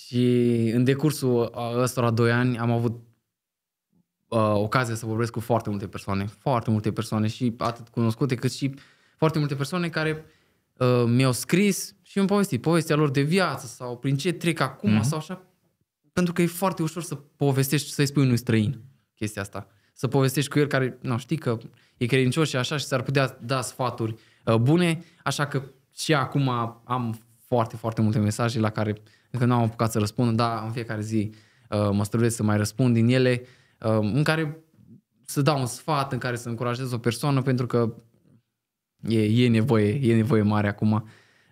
Speaker 2: Și în decursul ăstora doi ani am avut uh, ocazia să vorbesc cu foarte multe persoane, foarte multe persoane și atât cunoscute cât și foarte multe persoane care uh, mi-au scris și mi-au povestit povestea lor de viață sau prin ce trec acum mm-hmm. sau așa. Pentru că e foarte ușor să povestești să-i spui unui străin chestia asta. Să povestești cu el care, nu, știi că e credincios și așa și s-ar putea da sfaturi uh, bune, așa că și acum am foarte, foarte multe mesaje la care încă nu am apucat să răspund, dar în fiecare zi uh, mă străduiesc să mai răspund din ele. Uh, Um, în care să dau un sfat, în care să încurajez o persoană, pentru că e, e nevoie, e nevoie mare acum.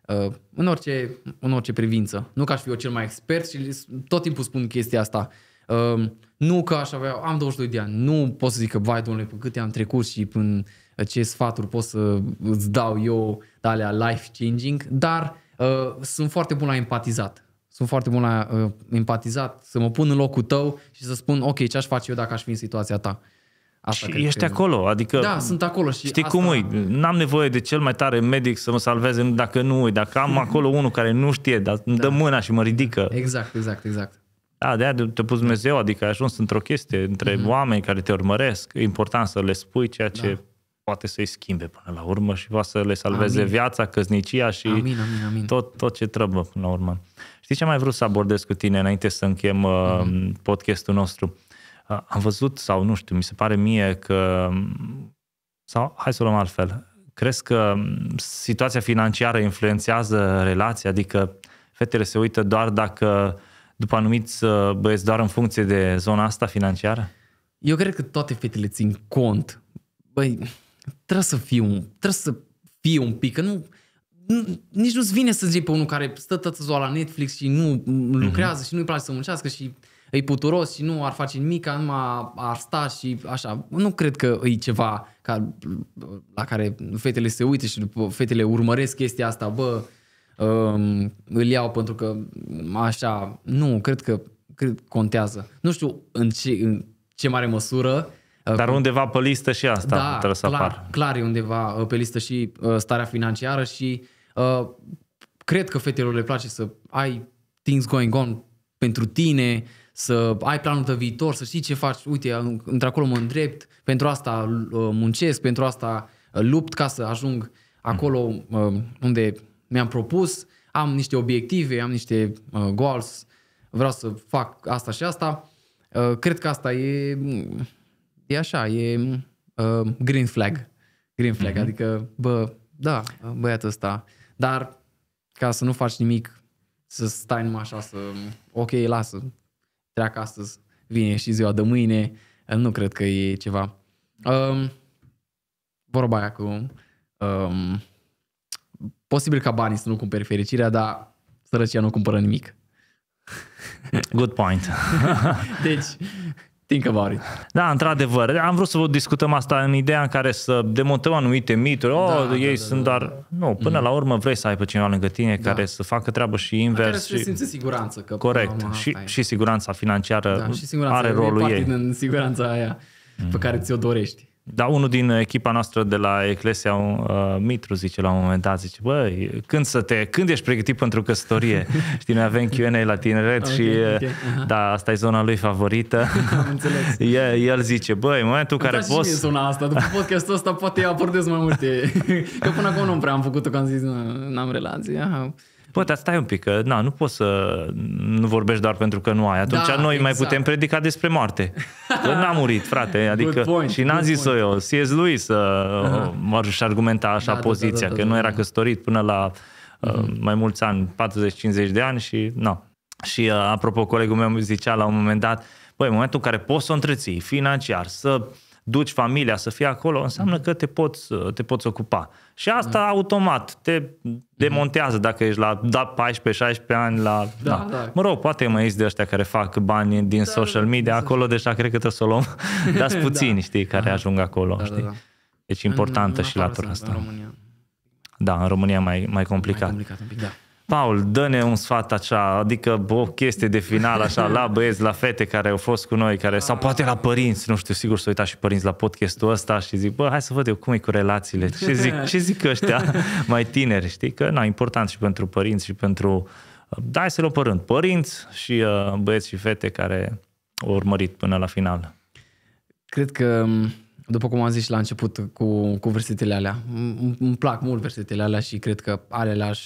Speaker 2: Uh, în orice, în orice privință. Nu că aș fi eu cel mai expert și tot timpul spun chestia asta. Um, nu că aș avea, am 22 de ani, nu pot să zic că, vai domnule, pe câte am trecut și până ce sfaturi pot să îți dau eu de alea life-changing, dar uh, sunt foarte bun la empatizat sunt foarte bun la uh, empatizat, să mă pun în locul tău și să spun, ok, ce aș face eu dacă aș fi în situația ta.
Speaker 1: Asta și ești că... acolo, adică... Da, sunt
Speaker 2: acolo și Știi asta... cum e?
Speaker 1: N-am nevoie de cel mai tare medic să mă salveze dacă nu e. Dacă am acolo unul care nu știe, dar îmi da. dă mâna și mă ridică. Exact, exact, exact. Da, de-aia te-a pus Dumnezeu, adică ai ajuns într-o chestie între mm-hmm. oameni care te urmăresc. E important să le spui ceea ce da. poate să-i schimbe până la urmă și va să le salveze amin. viața, căsnicia și amin, amin, amin. Tot, tot ce trebuie până la urmă. Știi ce am mai vrut să abordez cu tine înainte să închem uh, mm-hmm. podcastul nostru? Uh, am văzut, sau nu știu, mi se pare mie că... Sau hai să o luăm altfel. Crezi că um, situația financiară influențează relația? Adică fetele se uită doar dacă după anumiți uh, băieți doar în funcție de zona asta financiară?
Speaker 2: Eu cred că toate fetele țin cont. Băi, trebuie să fiu un, trebuie să fie un pic, că nu, nici nu-ți vine să zici pe unul care stă ziua la Netflix și nu lucrează mm-hmm. și nu-i place să muncească și e puturos și nu ar face nimic, numai ar sta și așa. Nu cred că e ceva ca, la care fetele se uită și după fetele urmăresc chestia asta, bă, um, îl iau pentru că așa, nu, cred că cred, contează. Nu știu în ce, în ce mare măsură, uh, dar undeva
Speaker 1: pe listă și asta da, trebuie să clar, apar.
Speaker 2: clar e undeva uh, pe listă și uh, starea financiară și uh, Uh, cred că fetelor le place să ai things going on pentru tine, să ai planul tău viitor, să știi ce faci. Uite, într-acolo mă îndrept, pentru asta uh, muncesc, pentru asta uh, lupt ca să ajung acolo unde mi-am propus, am niște obiective, am niște goals, vreau să fac asta și asta. Cred că asta e, e așa, e green flag. Green flag, mm-hmm. adică, bă, da, băiatul ăsta dar ca să nu faci nimic, să stai numai așa, să, ok, lasă, treacă astăzi, vine și ziua de mâine, nu cred că e ceva. Um, vorba aia cu... um, posibil ca banii să nu cumperi fericirea, dar
Speaker 1: sărăcia nu cumpără nimic. Good point. deci, Think about it. Da, într-adevăr. Am vrut să vă discutăm asta în ideea în care să demontăm anumite mituri. Oh, da, ei da, da sunt da, da. Nu, până mm. la urmă vrei să ai pe cineva lângă tine da. care să facă treabă și invers. Care să și... simți siguranță. Că Corect. Și, și siguranța financiară da, și siguranța are rolul ei. din siguranța aia mm. pe care mm. ți-o dorești. Da, unul din echipa noastră de la Eclesia, uh, Mitru, zice la un moment dat, zice, băi, când, să te, când ești pregătit pentru căsătorie? Știi, noi avem Q&A la tineret okay, și, okay, Uh-huh. da, asta e zona lui favorită. el, el zice, băi, în momentul în care poți... Și zona
Speaker 2: asta, după podcastul ăsta poate abordez mai multe, că până acum nu prea am făcut-o, că am zis, n-am relație. Aha.
Speaker 1: Bă, dar stai un pic, că na, nu poți să nu vorbești doar pentru că nu ai. Atunci da, noi exact. mai putem predica despre moarte. Că n-a murit, frate. Adică, point, și n-am zis eu. C.S. lui să uh, și argumenta așa da, poziția, da, da, da, că da, nu da. era da. căsătorit până la uh, uh mai mulți ani, 40-50 de ani și nu. Și uh, apropo, colegul meu zicea la un moment dat, băi, în momentul în care poți să o întreții financiar, să duci familia să fie acolo, înseamnă că te poți, uh, te poți ocupa. Și asta da. automat te mhm. demontează dacă ești la da, 14-16 ani la... Da, da. da. Mă rog, poate mai ești de ăștia care fac bani din da, social da, da, media da. acolo, deja cred că trebuie să o luăm. Dar puțini, da. știi, care da. ajung acolo, da, știi? Da, da. Deci importantă în, și latura asta. În România. Da, în România mai, mai complicat. Mai complicat un pic, da. Paul, dă-ne un sfat așa, adică o chestie de final așa, la băieți, la fete care au fost cu noi, care, sau poate la părinți, nu știu, sigur să uitați și părinți la podcastul ăsta și zic, bă, hai să văd eu cum e cu relațiile, ce zic, ce zic ăștia mai tineri, știi, că na, important și pentru părinți și pentru, da, să l opărând, părinți și uh, băieți și fete care au urmărit până la final.
Speaker 2: Cred că după cum am zis și la început cu, cu versetele alea, îmi plac mult versetele alea și cred că ale le-aș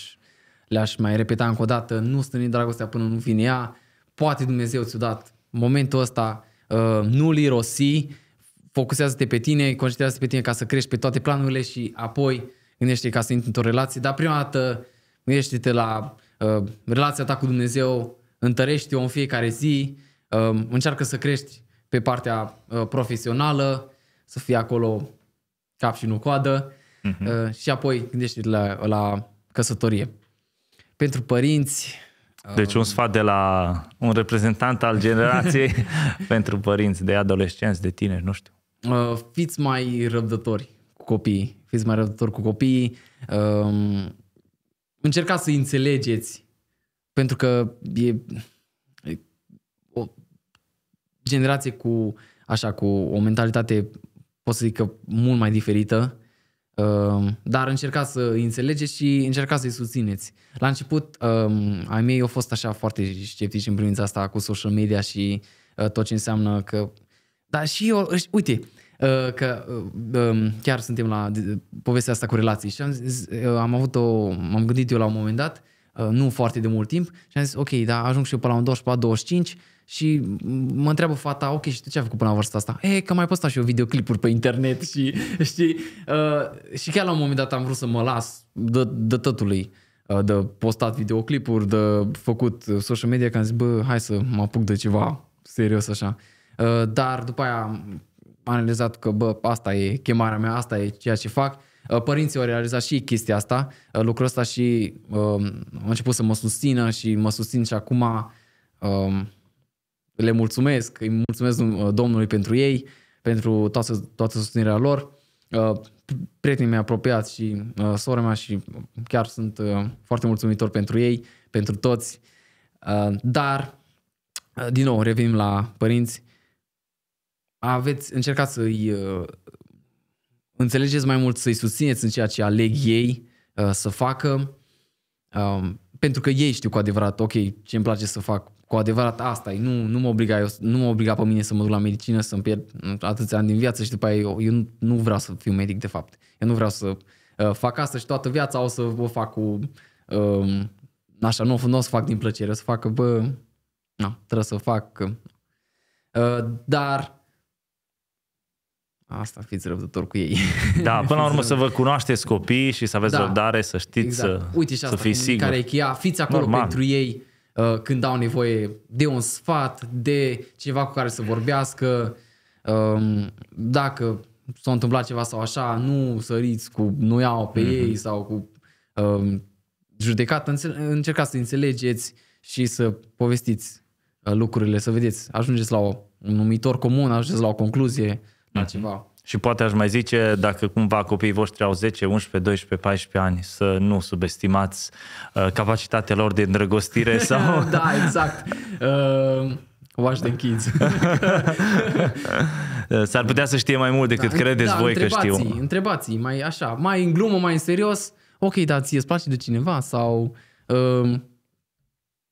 Speaker 2: le-aș mai repeta încă o dată, nu stâni dragostea până nu vine ea, poate Dumnezeu ți-a dat momentul ăsta, uh, nu-l irosi, focusează-te pe tine, concentrează-te pe tine ca să crești pe toate planurile și apoi gândește ca să intri într-o relație, dar prima dată gândește-te la uh, relația ta cu Dumnezeu, întărește-o în fiecare zi, uh, încearcă să crești pe partea profesională, să fii acolo cap și nu coadă uh-huh. și apoi gândește-te la, la căsătorie pentru părinți.
Speaker 1: Deci un um, sfat de la un reprezentant al generației pentru părinți, de adolescenți, de tineri, nu știu. Uh, fiți mai răbdători cu copiii.
Speaker 2: Fiți mai răbdători cu copiii. Um, încercați să înțelegeți, pentru că e, o generație cu, așa, cu o mentalitate, pot să zic că mult mai diferită Ehm, dar încercați să înțelegeți și încercați să-i susțineți. La început, ehm, ai mei au fost așa foarte sceptici în privința asta cu social media și eh, tot ce înseamnă că... Dar și eu, uite, eh, că eh, ehm, chiar suntem la povestea asta cu relații și am, zis, am avut o, m-am gândit eu la un moment dat, nu foarte de mult timp și am zis, ok, dar ajung și eu pe la un 24-25, și mă întreabă fata, ok, și tu ce ai făcut până la vârsta asta? E, eh, că mai postat și eu videoclipuri pe internet și, știi? Uh, și chiar la un moment dat am vrut să mă las de, de tătului uh, de postat videoclipuri, de făcut social media, că am zis, bă, hai să mă apuc de ceva serios așa. Uh, dar după aia am analizat că, bă, asta e chemarea mea, asta e ceea ce fac. Uh, părinții au realizat și chestia asta, uh, lucrul ăsta și um, au început să mă susțină și mă susțin și acum um, le mulțumesc, îi mulțumesc uh, Domnului pentru ei, pentru toată, toată susținerea lor. Uh, prietenii mei apropiați și uh, sora mea și chiar sunt foarte mulțumitor pentru ei, pentru toți. Dar, din nou, revenim la părinți. Aveți, încercați să-i înțelegeți mai mult, să-i susțineți în ceea ce aleg ei să facă, um, pentru că ei știu cu adevărat, ok, ce îmi place să fac, cu adevărat asta e. Nu, nu, mă obliga, eu, nu mă obliga pe mine să mă duc la medicină, să-mi pierd atâția ani din viață și după aia eu, eu nu, vreau să fiu medic de fapt. Eu nu vreau să uh, fac asta și toată viața o să o fac cu... Uh, așa, nu, nu o să fac din plăcere, o să fac bă, nu, trebuie să fac... Uh, dar
Speaker 1: Asta fiți răbdători cu ei. Da, până la urmă să vă cunoașteți copiii și să aveți da, răbdare, să știți exact. să, Uite și asta, să fiți sigur. care e
Speaker 2: cheia, fiți acolo Normal. pentru ei Uh, când au nevoie de un sfat, de ceva cu care să vorbească, um, dacă s-a întâmplat ceva sau așa, nu săriți cu nu iau pe mm-hmm. ei sau cu um, judecată, încercați să înțelegeți și să povestiți uh, lucrurile, să vedeți, ajungeți la un numitor comun, ajungeți la o concluzie,
Speaker 1: la mm-hmm. ceva. Și poate aș mai zice, dacă cumva copiii voștri au 10, 11, 12, 14 ani, să nu subestimați uh, capacitatea lor de îndrăgostire sau... da,
Speaker 2: exact. Uh... Watch the kids.
Speaker 1: S-ar putea să știe mai mult decât da, credeți da, voi că știu.
Speaker 2: întrebați mai așa, mai în glumă, mai în serios. Ok, dar ție îți place de cineva sau... Uh,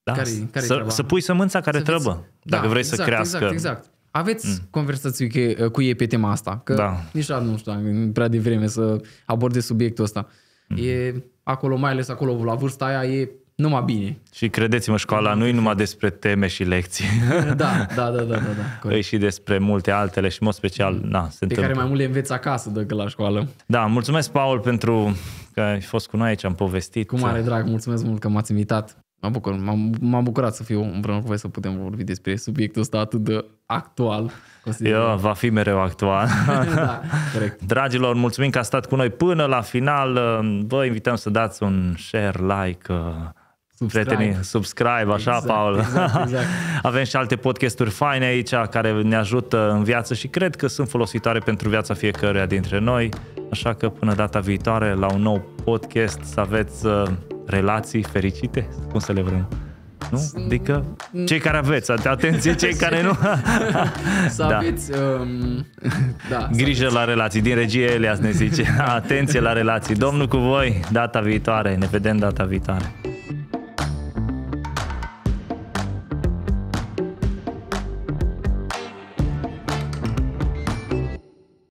Speaker 2: da, care, care să, să pui sămânța care să trebuie, dacă da, vrei exact, să crească. Exact, exact. Aveți mm. conversații cu, cu ei pe tema asta? Că da. nici nu știu, prea de vreme să abordez subiectul ăsta. Mm. E acolo, mai ales acolo, la vârsta aia, e numai bine.
Speaker 1: Și credeți-mă, școala nu e exact. numai despre teme și lecții.
Speaker 2: Da, da, da, da, da, da.
Speaker 1: da e și despre multe altele și, în mod special, mm. na, se Pe întâmplă. care mai
Speaker 2: mult le înveți acasă decât la școală.
Speaker 1: Da, mulțumesc, Paul, pentru că ai fost cu noi aici, am povestit. Cu mare drag,
Speaker 2: mulțumesc mult că m-ați invitat. Mă bucur, m-am, m-am bucurat să fiu împreună cu voi să putem vorbi despre subiectul ăsta atât de actual.
Speaker 1: Eu, va fi mereu actual. da, Dragilor, mulțumim că ați stat cu noi până la final. Vă invităm să dați un share, like, uh, subscribe, prietenii, subscribe așa, exact, Paul. Exact, exact. Avem și alte podcasturi faine aici care ne ajută în viață și cred că sunt folositoare pentru viața fiecăruia dintre noi. Așa că până data viitoare, la un nou podcast, să aveți uh, relații fericite, cum să le vrem. Nu? Adică mm. cei care aveți, atenție cei care nu.
Speaker 2: să da. aveți, Um, da,
Speaker 1: Grijă la relații, din regie Elias ne zice, atenție la relații. Domnul cu voi, data viitoare, ne vedem data viitoare.